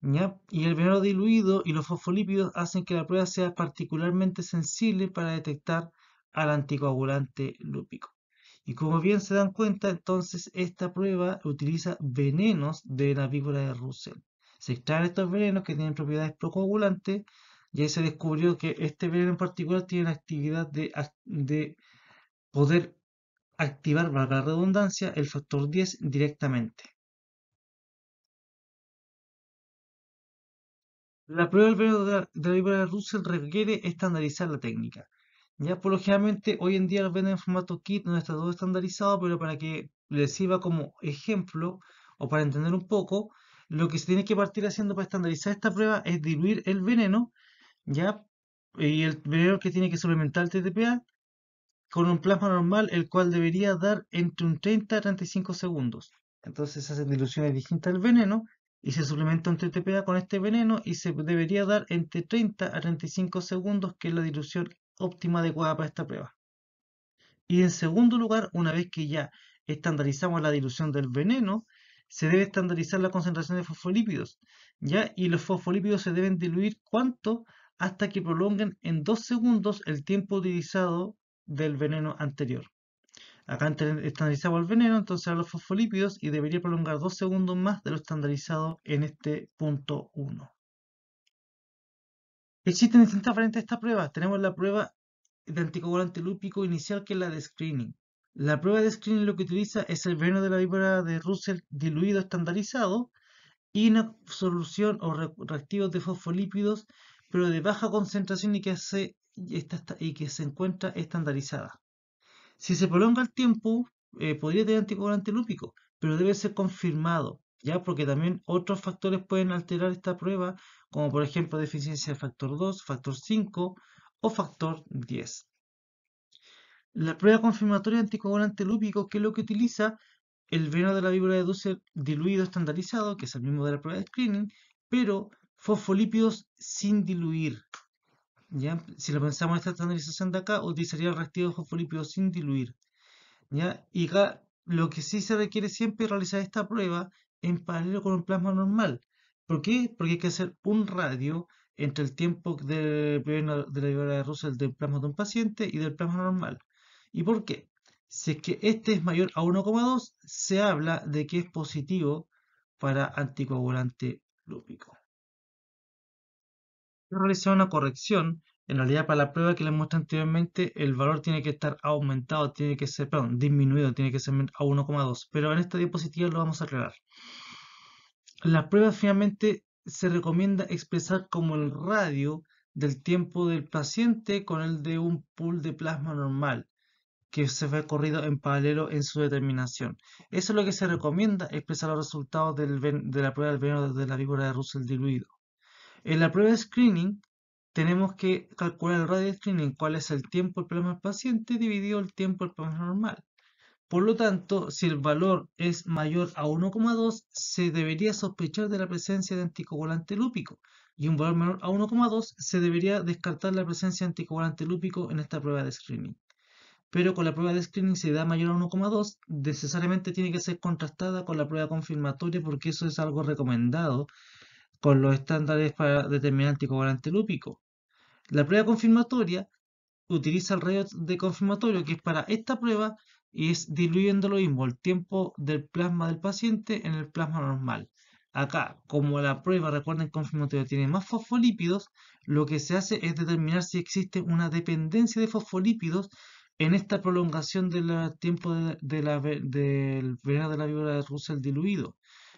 [SPEAKER 1] Y el veneno diluido y los fosfolípidos hacen que la prueba sea particularmente sensible para detectar al anticoagulante lúpico. Y como bien se dan cuenta, entonces esta prueba utiliza venenos de la víbora de Russell. Se extraen estos venenos que tienen propiedades procoagulantes y ahí se descubrió que este veneno en particular tiene la actividad de, poder activar, valga la redundancia, el factor 10
[SPEAKER 2] directamente.
[SPEAKER 1] La prueba del veneno de la víbora de Russell requiere estandarizar la técnica. Ya, pues, lo hoy en día los venden en formato kit, no está todo estandarizado, pero para que les sirva como ejemplo o para entender un poco, lo que se tiene que partir haciendo para estandarizar esta prueba es diluir el veneno, ya, y el veneno que tiene que suplementar el TTPA con un plasma normal, el cual debería dar entre un 30 a 35 segundos. Entonces se hacen diluciones distintas al veneno y se suplementa un TTPA con este veneno y se debería dar entre 30 a 35 segundos, que es la dilución óptima adecuada para esta prueba. Y en segundo lugar, una vez que ya estandarizamos la dilución del veneno, se debe estandarizar la concentración de fosfolípidos, ¿ya? Y los fosfolípidos se deben diluir cuánto hasta que prolonguen en dos segundos el tiempo utilizado del veneno anterior. Acá estandarizamos el veneno, entonces a los fosfolípidos y debería prolongar dos segundos más de lo estandarizado en este punto 1. Existen distintas variantes de esta prueba. Tenemos la prueba de anticoagulante lúpico inicial, que es la de screening. La prueba de screening lo que utiliza es el veno de la víbora de Russell diluido estandarizado y una solución o reactivos de fosfolípidos, pero de baja concentración y que, hace, y que se encuentra estandarizada. Si se prolonga el tiempo, eh, podría tener anticoagulante lúpico, pero debe ser confirmado, ya porque también otros factores pueden alterar esta prueba, como por ejemplo deficiencia de factor 2, factor 5 o factor 10. La prueba confirmatoria anticoagulante lúpico, que es lo que utiliza el veno de la víbora de dulce diluido estandarizado, que es el mismo de la prueba de screening, pero fosfolípidos sin diluir. ¿ya? Si lo pensamos en esta estandarización de acá, utilizaría el reactivo de fosfolípidos sin diluir. ¿ya? Y acá lo que sí se requiere siempre es realizar esta prueba en paralelo con un plasma normal, ¿Por qué? Porque hay que hacer un radio entre el tiempo de, de la llegada de Russell del plasma de un paciente y del plasma normal. ¿Y por qué? Si es que este es mayor a 1,2, se habla de que es positivo para anticoagulante lúpico. realizado una corrección, en realidad para la prueba que les mostré anteriormente, el valor tiene que estar aumentado, tiene que ser, perdón, disminuido, tiene que ser a 1,2, pero en esta diapositiva lo vamos a aclarar. La prueba finalmente se recomienda expresar como el radio del tiempo del paciente con el de un pool de plasma normal que se fue corrido en paralelo en su determinación. Eso es lo que se recomienda expresar los resultados de la prueba del veneno de la víbora de Russell diluido. En la prueba de screening tenemos que calcular el radio de screening, cuál es el tiempo del plasma del paciente dividido el tiempo del plasma normal. Por lo tanto, si el valor es mayor a 1,2, se debería sospechar de la presencia de anticoagulante lúpico. Y un valor menor a 1,2, se debería descartar la presencia de anticoagulante lúpico en esta prueba de screening. Pero con la prueba de screening, si da mayor a 1,2, necesariamente tiene que ser contrastada con la prueba confirmatoria porque eso es algo recomendado con los estándares para determinar anticoagulante lúpico. La prueba confirmatoria utiliza el rayo de confirmatorio que es para esta prueba y es diluyendo lo mismo el tiempo del plasma del paciente en el plasma normal. Acá, como la prueba, recuerden, confirmatoria tiene más fosfolípidos, lo que se hace es determinar si existe una dependencia de fosfolípidos en esta prolongación del tiempo de, la, del veneno de la víbora de Russell diluido.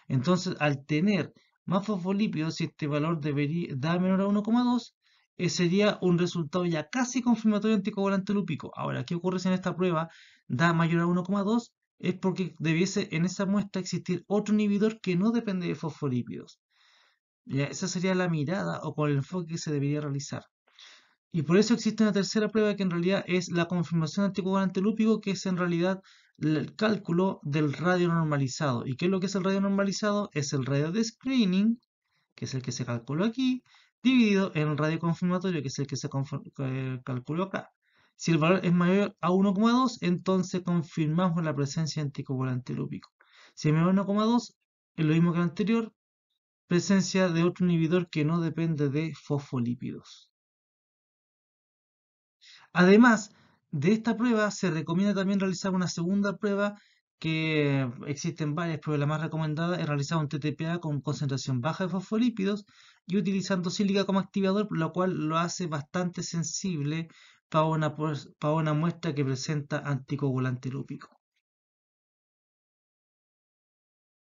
[SPEAKER 1] Entonces, al tener más fosfolípidos, si este valor debería, da menor a 1,2, eh, sería un resultado ya casi confirmatorio anticoagulante lúpico. Ahora, ¿qué ocurre si en esta prueba da mayor a 1,2 es porque debiese en esa muestra existir otro inhibidor que no depende de fosfolípidos. Ya, esa sería la mirada o con el enfoque que se debería realizar. Y por eso existe una tercera prueba que en realidad es la confirmación anticoagulante lúpico, que es en realidad el cálculo del radio normalizado. ¿Y qué es lo que es el radio normalizado? Es el radio de screening, que es el que se calculó aquí, dividido en el radio confirmatorio, que es el que se eh, calculó acá. Si el valor es mayor a 1,2, entonces confirmamos la presencia de anticoagulante lúpico. Si es menor a 1,2, es lo mismo que el anterior, presencia de otro inhibidor que no depende de fosfolípidos. Además de esta prueba, se recomienda también realizar una segunda prueba que existen varias, pruebas. la más recomendada es realizar un TTPA con concentración baja de fosfolípidos y utilizando sílica como activador, lo cual lo hace bastante sensible para una, muestra que presenta anticoagulante lúpico.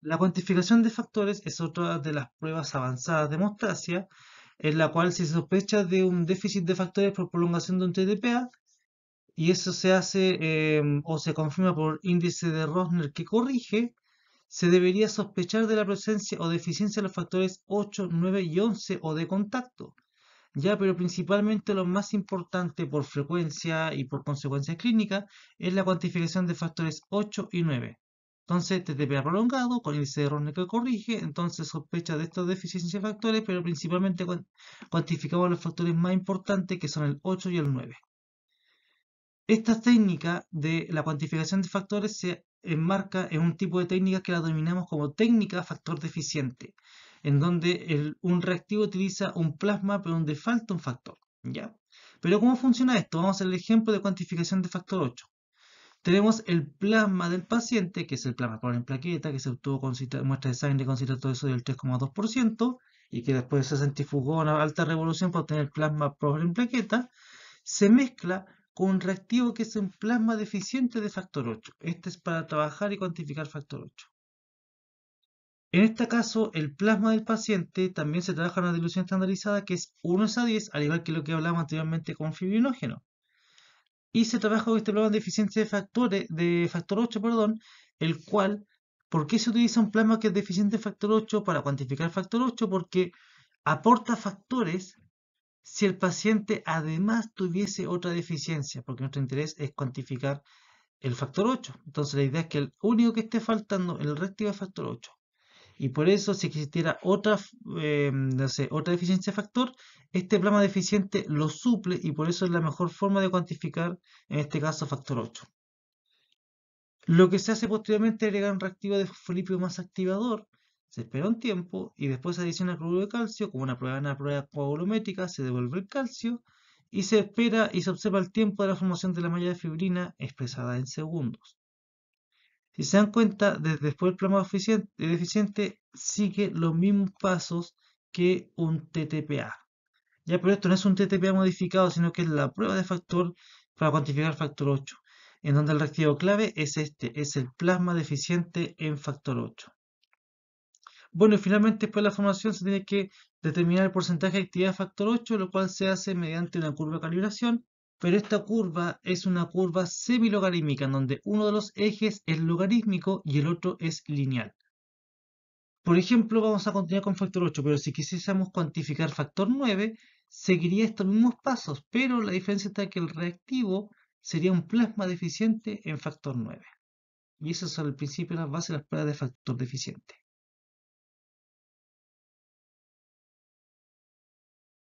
[SPEAKER 1] La cuantificación de factores es otra de las pruebas avanzadas de mostracia, en la cual se sospecha de un déficit de factores por prolongación de un TDPA, y eso se hace em, o se confirma por índice de Rosner que corrige, se debería sospechar de la presencia o deficiencia de los factores 8, 9 y 11 o de contacto, ya, pero principalmente lo más importante por frecuencia y por consecuencias clínicas es la cuantificación de factores 8 y 9. Entonces, TTP prolongado con índice de que corrige, entonces sospecha de esta deficiencias de factores, pero principalmente cuantificamos los factores más importantes que son el 8 y el 9. Esta técnica de la cuantificación de factores se enmarca en un tipo de técnica que la denominamos como técnica factor deficiente en donde un reactivo utiliza un plasma pero donde falta un factor. ¿ya? Pero ¿cómo funciona esto? Vamos el ejemplo de cuantificación de factor 8. Tenemos el plasma del paciente, que es el plasma probable en plaqueta, que se obtuvo con muestra de sangre con citrato de eso del 3,2% y que después se centrifugó a una alta revolución para obtener plasma probable en plaqueta, se mezcla con un reactivo que es un plasma deficiente de factor 8. Este es para trabajar y cuantificar factor 8. En este caso, el plasma del paciente también se trabaja en una dilución estandarizada que es 1 a 10, al igual que lo que hablábamos anteriormente con fibrinógeno. Y se trabaja con este plasma de deficiencia de, factores, de factor 8, perdón, el cual, ¿por qué se utiliza un plasma que es deficiente de factor 8 para cuantificar factor 8? Porque aporta factores si el paciente además tuviese otra deficiencia, porque nuestro interés es cuantificar el factor 8. Entonces la idea es que el único que esté faltando en el reactivo es factor 8. Y por eso, si existiera otra, eh, no otra deficiencia factor, este plasma deficiente lo suple y por eso es la mejor forma de cuantificar, en este caso, factor 8. Lo que se hace posteriormente es agregar un reactivo de fosfolipio más activador, se espera un tiempo y después se adiciona cloruro de calcio, como una prueba, una prueba coagulométrica, se devuelve el calcio y se espera y se observa el tiempo de la formación de la malla de fibrina expresada en segundos. Si se dan cuenta, después el plasma deficiente sigue los mismos pasos que un TTPA. Ya, pero esto no es un TTPA modificado, sino que es la prueba de factor para cuantificar factor 8, en donde el reactivo clave es este, es el plasma deficiente en factor 8. Bueno, y finalmente después de la formación se tiene que determinar el porcentaje de actividad factor 8, lo cual se hace mediante una curva de calibración pero esta curva es una curva semilogarítmica, en donde uno de los ejes es logarítmico y el otro es lineal. Por ejemplo, vamos a continuar con factor 8, pero si quisiésemos cuantificar factor 9, seguiría estos mismos pasos, pero la diferencia está que el reactivo sería un plasma deficiente en factor 9. Y eso es al principio la base de las pruebas de factor deficiente.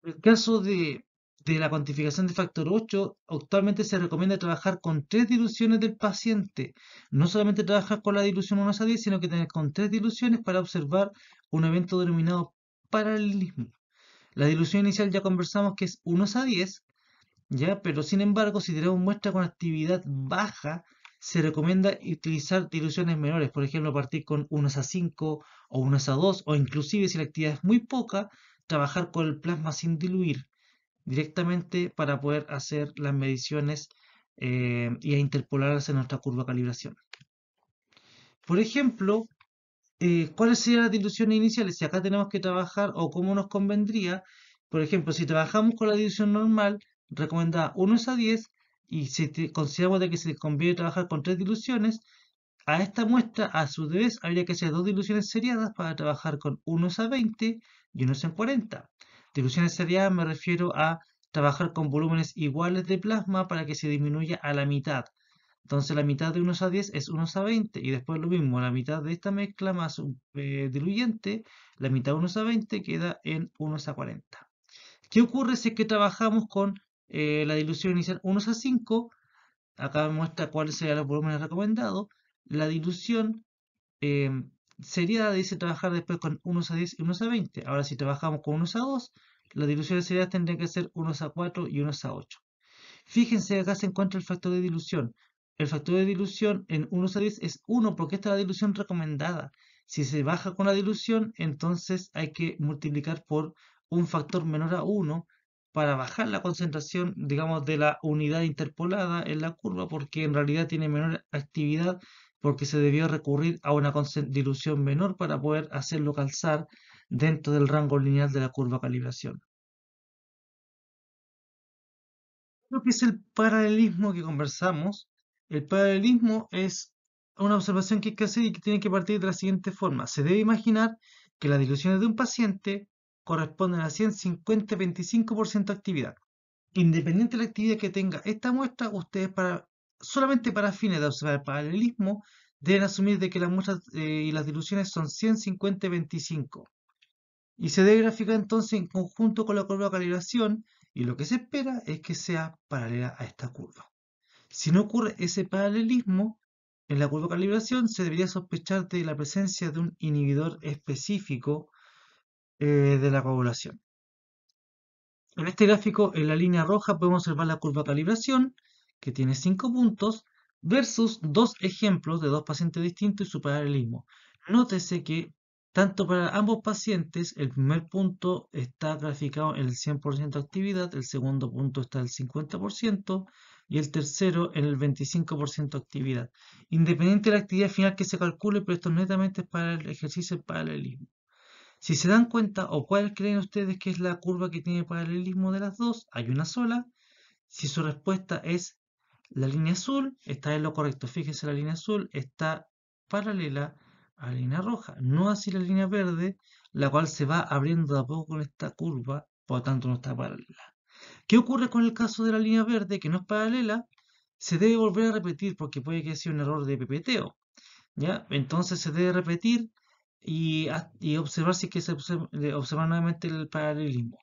[SPEAKER 1] el caso de de la cuantificación de factor 8, actualmente se recomienda trabajar con tres diluciones del paciente. No solamente trabajar con la dilución 1 a 10, sino que tener con tres diluciones para observar un evento denominado paralelismo. La dilución inicial ya conversamos que es 1 a 10, ¿ya? pero sin embargo, si tenemos muestra con actividad baja, se recomienda utilizar diluciones menores, por ejemplo, partir con 1 a 5 o 1 a 2, o inclusive si la actividad es muy poca, trabajar con el plasma sin diluir directamente para poder hacer las mediciones e y a interpolarlas en nuestra curva de calibración. Por ejemplo, eh, ¿cuáles serían las diluciones iniciales? Si acá tenemos que trabajar o cómo nos convendría, por ejemplo, si trabajamos con la dilución normal, recomendada 1 a 10, y si consideramos de que se conviene trabajar con tres diluciones, a esta muestra, a su vez, habría que hacer dos diluciones seriadas para trabajar con 1 a 20 y 1 a 40. Dilución sería me refiero a trabajar con volúmenes iguales de plasma para que se disminuya a la mitad. Entonces la mitad de 1 a 10 es 1 a 20 y después lo mismo, la mitad de esta mezcla más eh, diluyente, la mitad de 1 a 20 queda en 1 a 40. ¿Qué ocurre si es que trabajamos con eh, la dilución inicial 1 a 5? Acá muestra cuáles serían los volúmenes recomendados. La dilución eh, sería, dice, trabajar después con 1 a 10 y 1 a 20. Ahora si trabajamos con 1 a 2, la dilución series tendría que ser 1 a 4 y 1 a 8. Fíjense, acá se encuentra el factor de dilución. El factor de dilución en 1 a 10 es 1 porque esta es la dilución recomendada. Si se baja con la dilución, entonces hay que multiplicar por un factor menor a 1 para bajar la concentración, digamos, de la unidad interpolada en la curva porque en realidad tiene menor actividad porque se debió recurrir a una dilución menor para poder hacerlo calzar dentro del rango lineal de la curva calibración.
[SPEAKER 2] Lo que es el paralelismo que
[SPEAKER 1] conversamos, el paralelismo es una observación que hay que hacer y que tiene que partir de la siguiente forma. Se debe imaginar que las diluciones de un paciente corresponden a 150-25% de actividad. Independiente de la actividad que tenga esta muestra, ustedes solamente para fines de observar el paralelismo deben asumir de que las muestras eh, y las diluciones son 150 25 y se debe graficar entonces en conjunto con la curva de calibración y lo que se espera es que sea paralela a esta curva. Si no ocurre ese paralelismo, en la curva de calibración se debería sospechar de la presencia de un inhibidor específico eh, de la coagulación. En este gráfico, en la línea roja, podemos observar la curva de calibración, que tiene cinco puntos, versus dos ejemplos de dos pacientes distintos y su paralelismo. Nótese que tanto para ambos pacientes, el primer punto está graficado en el 100% de actividad, el segundo punto está en el 50% y el tercero en el 25% de actividad. Independiente de la actividad final que se calcule, pero esto netamente es para el ejercicio de paralelismo. Si se dan cuenta o cuál creen ustedes que es la curva que tiene paralelismo de las dos, hay una sola. Si su respuesta es la línea azul, está en lo correcto. Fíjense, la línea azul está paralela a la línea roja, no así la línea verde, la cual se va abriendo de a poco con esta curva, por lo tanto no está paralela. ¿Qué ocurre con el caso de la línea verde que no es paralela? Se debe volver a repetir porque puede que sea un error de PPTO. ¿ya? Entonces se debe repetir y, observar si es que se observa, nuevamente el paralelismo.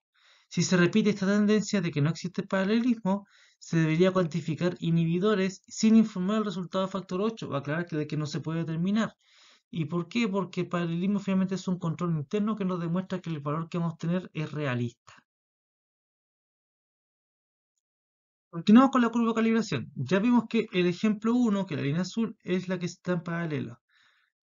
[SPEAKER 1] Si se repite esta tendencia de que no existe paralelismo, se debería cuantificar inhibidores sin informar el resultado factor 8 o aclarar que de que no se puede determinar, ¿Y por qué? Porque el paralelismo finalmente es un control interno que nos demuestra que el valor que vamos a tener es realista.
[SPEAKER 2] Continuamos con la curva de calibración. Ya
[SPEAKER 1] vimos que el ejemplo 1, que la línea azul, es la que está en paralelo.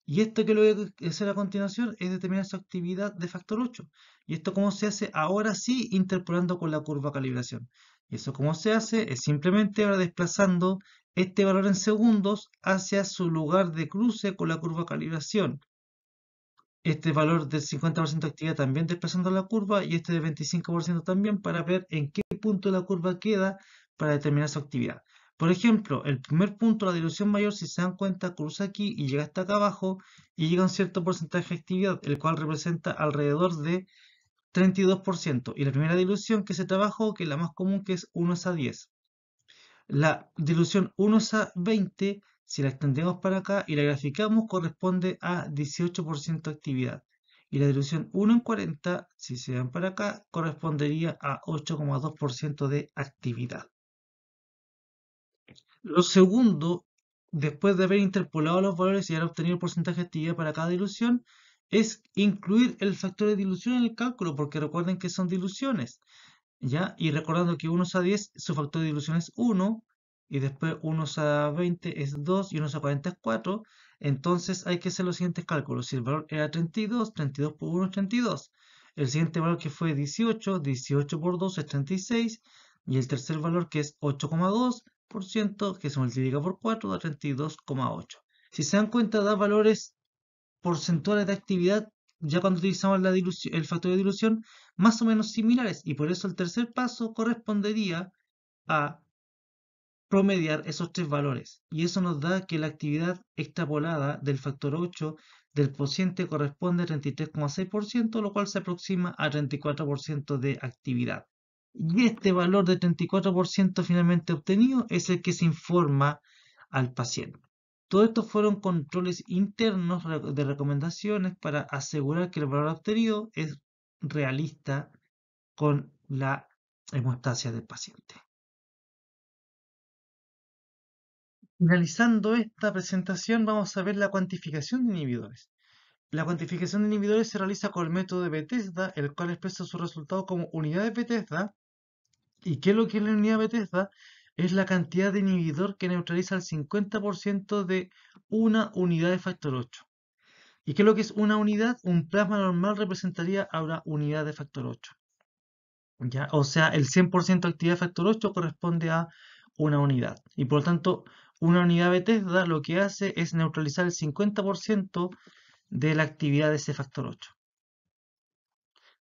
[SPEAKER 1] Y esto que lo voy a hacer a continuación es determinar su actividad de factor 8. Y esto cómo se hace ahora sí interpolando con la curva de calibración. Y eso cómo se hace es simplemente ahora desplazando este valor en segundos hacia su lugar de cruce con la curva de calibración. Este valor del 50% de actividad también desplazando la curva y este del 25% también para ver en qué punto la curva queda para determinar su actividad. Por ejemplo, el primer punto, la dilución mayor, si se dan cuenta, cruza aquí y llega hasta acá abajo y llega a un cierto porcentaje de actividad, el cual representa alrededor de 32%. Y la primera dilución que se trabajó, que es la más común, que es 1 a 10. La dilución 1 a 20 si la extendemos para acá y la graficamos, corresponde a 18% de actividad. Y la dilución 1 en 40, si se dan para acá, correspondería a 8,2% de actividad. Lo segundo, después de haber interpolado los valores y haber obtenido el porcentaje de actividad para cada dilución, es incluir el factor de dilución en el cálculo, porque recuerden que son diluciones. ¿ya? Y recordando que 1 a 10, su factor de dilución es 1, y después 1 a 20 es 2 y 1 a 40 es 4, entonces hay que hacer los siguientes cálculos. Si el valor era 32, 32 por 1 es 32. El siguiente valor que fue 18, 18 por 2 es 36, y el tercer valor que es 8,2%, que se multiplica por 4 da 32,8. Si se dan cuenta da valores porcentuales de actividad ya cuando utilizamos el factor de dilución, más o menos similares. Y por eso el tercer paso correspondería a promediar esos tres valores. Y eso nos da que la actividad extrapolada del factor 8 del paciente corresponde a 33,6%, lo cual se aproxima a 34% de actividad. Y este valor de 34% finalmente obtenido es el que se informa al paciente. Todo esto fueron controles internos de recomendaciones para asegurar que el valor obtenido es realista con
[SPEAKER 2] la hemostasia del paciente.
[SPEAKER 1] Finalizando esta presentación, vamos a ver la cuantificación de inhibidores. La cuantificación de inhibidores se realiza con el método de Bethesda, el cual expresa su resultado como unidad de Bethesda. ¿Y qué es lo que es la unidad de Bethesda? es la cantidad de inhibidor que neutraliza el 50% de una unidad de factor 8. ¿Y qué es lo que es una unidad? Un plasma normal representaría a una unidad de factor 8. ¿Ya? O sea, el 100% de actividad de factor 8 corresponde a una unidad. Y por lo tanto, una unidad Bethesda lo que hace es neutralizar el 50% de la actividad de ese factor 8.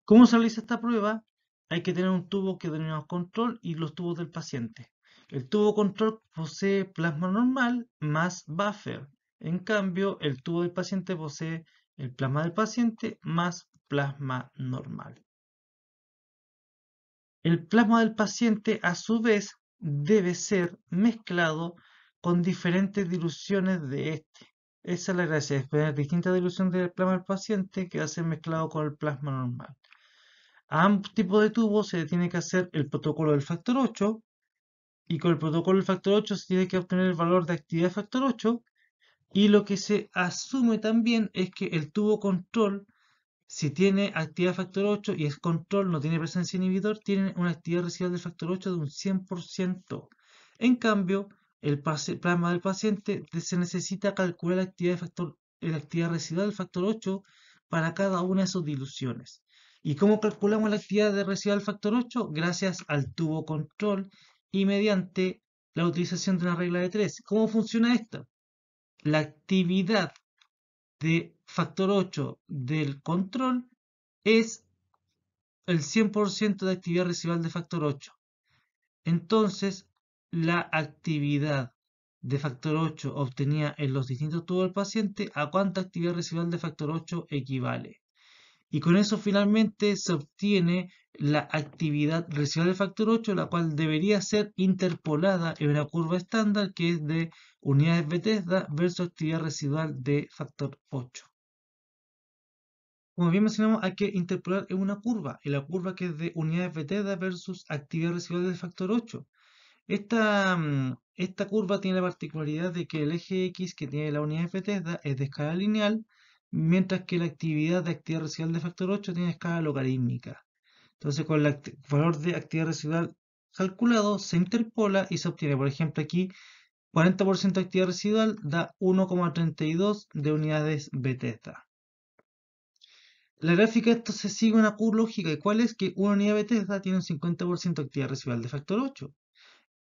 [SPEAKER 1] ¿Cómo se realiza esta prueba? Hay que tener un tubo que denominamos control y los tubos del paciente. El tubo control posee plasma normal más buffer. En cambio, el tubo del paciente posee el plasma del paciente más plasma normal. El plasma del paciente, a su vez, debe ser mezclado con diferentes diluciones de este. Esa es la gracia, es tener distintas diluciones del plasma del paciente que va a ser mezclado con el plasma normal. A ambos tipos de tubos se tiene que hacer el protocolo del factor 8 y con el protocolo del factor 8 se tiene que obtener el valor de actividad factor 8 y lo que se asume también es que el tubo control, si tiene actividad factor 8 y es control no tiene presencia inhibidor, tiene una actividad residual del factor 8 de un 100%. En cambio, el plasma del paciente se necesita calcular la actividad, factor, la actividad residual del factor 8 para cada una de sus diluciones. ¿Y cómo calculamos la actividad de residual del factor 8? Gracias al tubo control y mediante la utilización de una regla de 3. ¿Cómo funciona esto? La actividad de factor 8 del control es el 100% de actividad residual de factor 8. Entonces, la actividad de factor 8 obtenida en los distintos tubos del paciente, ¿a cuánta actividad residual de factor 8 equivale? Y con eso finalmente se obtiene la actividad residual de factor 8, la cual debería ser interpolada en una curva estándar que es de unidades Bethesda versus actividad residual de factor 8. Como bien mencionamos, hay que interpolar en una curva, en la curva que es de unidades Bethesda versus actividad residual de factor 8. Mm, esta, curva tiene la particularidad de que el eje X que tiene la unidad Bethesda es de escala lineal, mientras que la actividad de actividad residual de factor 8 tiene escala logarítmica. Entonces, con el valor de actividad residual calculado, se interpola y se obtiene, por ejemplo, aquí 40% de actividad residual da 1,32 de unidades beta La gráfica esto se sigue una curva lógica, y cuál es que una unidad beta tiene un 50% de actividad residual de factor 8.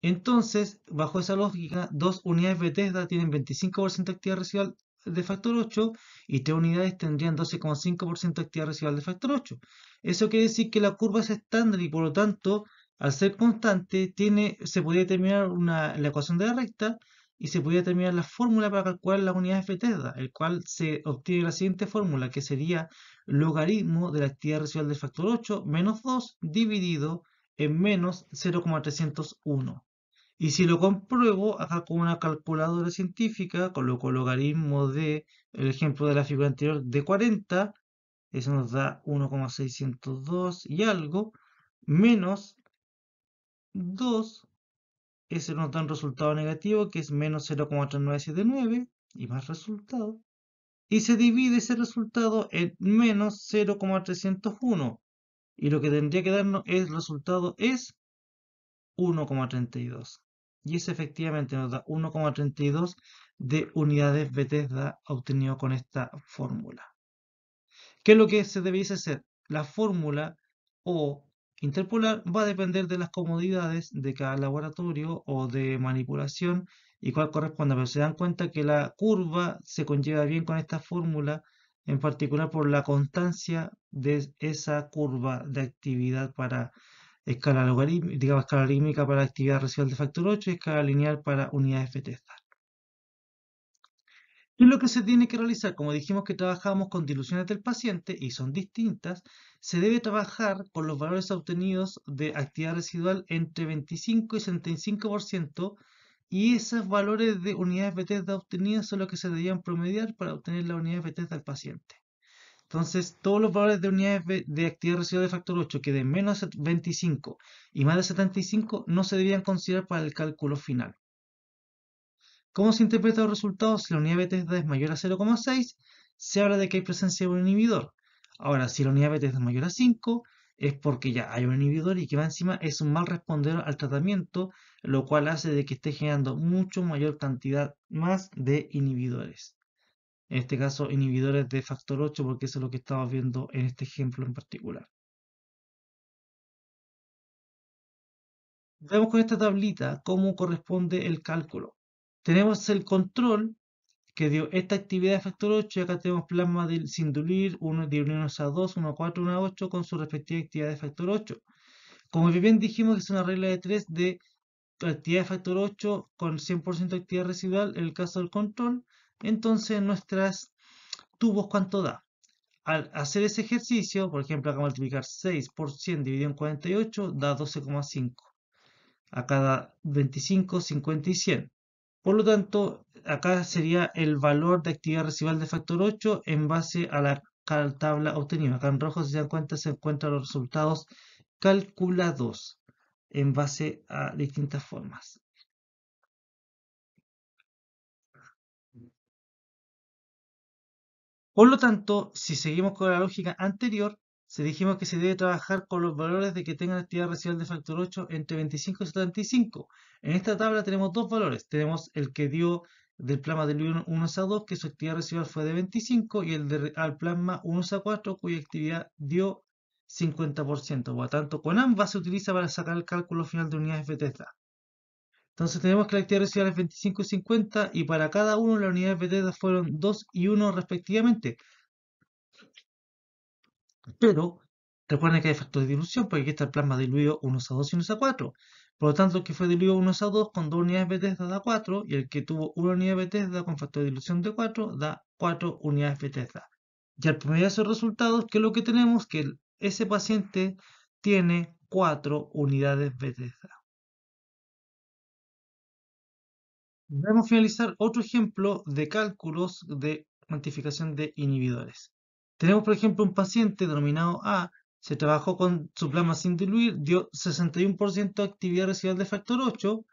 [SPEAKER 1] Entonces, bajo esa lógica, dos unidades b tienen 25% de actividad residual de factor 8 y 3 unidades tendrían 12,5% de actividad residual de factor 8. Eso quiere decir que la curva es estándar y por lo tanto, al ser constante, se podría determinar la ecuación de la recta y se podría determinar la fórmula para calcular las unidades de el cual se obtiene la siguiente fórmula, que sería logaritmo de la actividad residual de factor 8 menos 2 dividido en menos 0,301. Y si lo compruebo, acá con una calculadora científica, coloco logaritmo de el ejemplo de la figura anterior de 40, eso nos da 1,602 y algo, menos 2, ese nos da un resultado negativo que es menos 0,3979 y más resultado. Y se divide ese resultado en menos 0,301. Y lo que tendría que darnos el resultado es 1,32. Y es efectivamente nos da 1,32 de unidades Bethesda obtenido con esta fórmula. ¿Qué es lo que se debiese hacer? La fórmula o interpolar va a depender de las comodidades de cada laboratorio o de manipulación y cuál corresponda. Pero se dan cuenta que la curva se conlleva bien con esta fórmula, en particular por la constancia de esa curva de actividad para escala logarítmica, escala para actividad residual de factor 8 y escala lineal para unidades de Y lo que se tiene que realizar? Como dijimos que trabajábamos con diluciones del paciente y son distintas, se debe trabajar con los valores obtenidos de actividad residual entre 25 y 65% y esos valores de unidades Bethesda obtenidas son los que se deberían promediar para obtener la unidad Bethesda del paciente. Entonces, todos los valores de unidades de actividad residual de factor 8 que de menos 25 y más de 75 no se debían considerar para el cálculo final. ¿Cómo se interpreta el resultado? Si la unidad Bethesda es mayor a 0,6, se habla de que hay presencia de un inhibidor. Ahora, si la unidad Bethesda es mayor a 5, es porque ya hay un inhibidor y que va encima es un mal responder al tratamiento, lo cual hace de que esté generando mucho mayor cantidad más de inhibidores en este caso inhibidores de factor 8, porque eso es lo que estamos viendo en este ejemplo en particular. Vemos con esta tablita cómo corresponde el cálculo. Tenemos el control que dio esta actividad de factor 8 y acá tenemos plasma del sindulir 1 de a 2, 1 a 4, 1 a 8 con su respectiva actividad de factor 8. Como bien dijimos es una regla de 3 de actividad de factor 8 con 100% de actividad residual en el caso del control, entonces nuestras tubos cuánto da. Al hacer ese ejercicio, por ejemplo, acá multiplicar 6 por 100 dividido en 48 da 12,5. A cada 25, 50 y 100. Por lo tanto, acá sería el valor de actividad residual de factor 8 en base a la tabla obtenida. Acá en rojo, si se dan cuenta, se encuentran los resultados calculados en base a distintas formas.
[SPEAKER 2] Por lo tanto,
[SPEAKER 1] si seguimos con la lógica anterior, se dijimos que se debe trabajar con los valores de que tengan actividad residual de factor 8 entre 25 y 75. En esta tabla tenemos dos valores. Tenemos el que dio del plasma del 1 a 2, que su actividad residual fue de 25, y el de, al plasma 1 a 4, cuya actividad dio 50%. Por lo tanto, con ambas se utiliza para sacar el cálculo final de unidades FTZ. Entonces tenemos que la actividad residual es 25 y 50 y para cada uno las unidades beta fueron 2 y 1 respectivamente. Pero recuerden que hay factor de dilución porque aquí está el plasma diluido 1 a 2 y 1 a 4. Por lo tanto, el que fue diluido 1 a 2 con 2 unidades beta da 4 y el que tuvo 1 unidad beta con factor de dilución de 4 da 4 unidades beta. Y al promedio esos resultados, ¿qué es lo que tenemos? Que ese paciente tiene
[SPEAKER 2] 4 unidades beta.
[SPEAKER 1] Vamos a finalizar otro ejemplo de cálculos de cuantificación de inhibidores. Tenemos, por ejemplo, un paciente denominado A, se trabajó con su plasma sin diluir, dio 61% de actividad residual de factor 8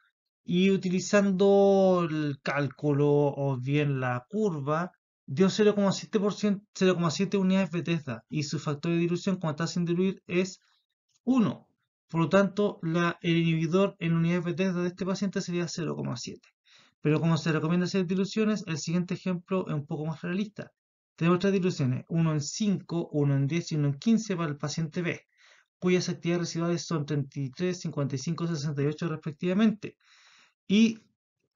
[SPEAKER 1] y utilizando el cálculo o bien la curva, dio 0,7 unidades betesda y su factor de dilución cuando está sin diluir es 1. Por lo tanto, el inhibidor en unidades Bethesda de este paciente sería 0,7. Pero como se recomienda hacer diluciones, el siguiente ejemplo es un poco más realista. Tenemos tres diluciones, uno en 5, uno en 10 y uno en 15 para el paciente B, cuyas actividades residuales son 33, 55, 68 respectivamente. Y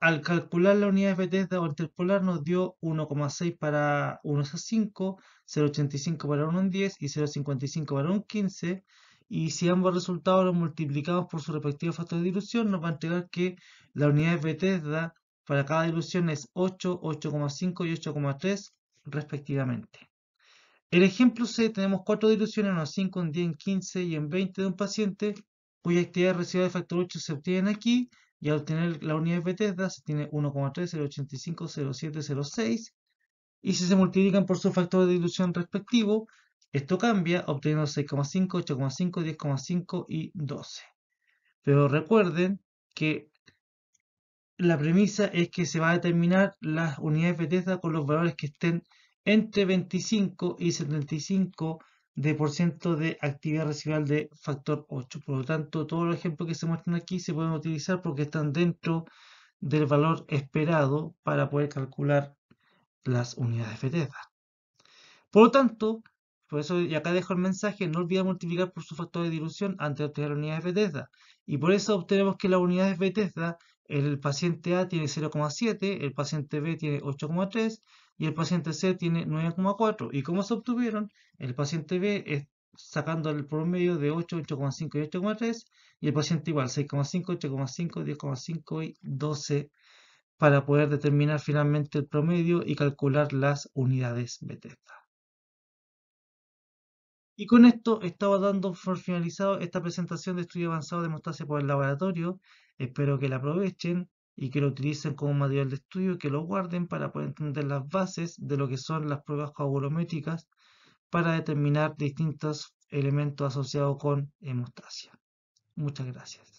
[SPEAKER 1] al calcular la unidad de Bethesda o interpolar nos dio 1,6 para 1 en 5, 0,85 para 1 en 10 y 0,55 para 1 en 15. Y si ambos resultados los multiplicamos por su respectivo factor de dilución, nos va a entregar que la unidad de Bethesda para cada dilución es 8, 8,5 y 8,3 respectivamente. El ejemplo C, tenemos cuatro diluciones, los 5, en 10, en 15 y en 20 de un paciente cuya actividad residual de factor 8 se obtiene aquí y al obtener la unidad de Bethesda se tiene 1,3, 085, 07, 06 y si se multiplican por su factor de dilución respectivo, esto cambia obteniendo 6,5, 8,5, 10,5 y 12. Pero recuerden que la premisa es que se va a determinar las unidades Bethesda con los valores que estén entre 25 y 75 de de actividad residual de factor 8. Por lo tanto, todos los ejemplos que se muestran aquí se pueden utilizar porque están dentro del valor esperado para poder calcular las unidades Bethesda. Por lo tanto, por eso y acá dejo el mensaje, no olviden multiplicar por su factor de dilución antes de obtener unidades Bethesda. Y por eso obtenemos que las unidades Bethesda el paciente A tiene 0,7, el paciente B tiene 8,3 y el paciente C tiene 9,4. ¿Y cómo se obtuvieron? El paciente B es sacando el promedio de 8, 8,5 y 8,3 y el paciente igual 6,5, 8,5, 10,5 y 12 para poder determinar finalmente el promedio y calcular las unidades beta. Y con esto estaba dando por finalizado esta presentación de estudio avanzado de hemostasia por el laboratorio. Espero que la aprovechen y que lo utilicen como material de estudio, y que lo guarden para poder entender las bases de lo que son las pruebas coagulométricas para determinar distintos elementos asociados con hemostasia.
[SPEAKER 2] Muchas gracias.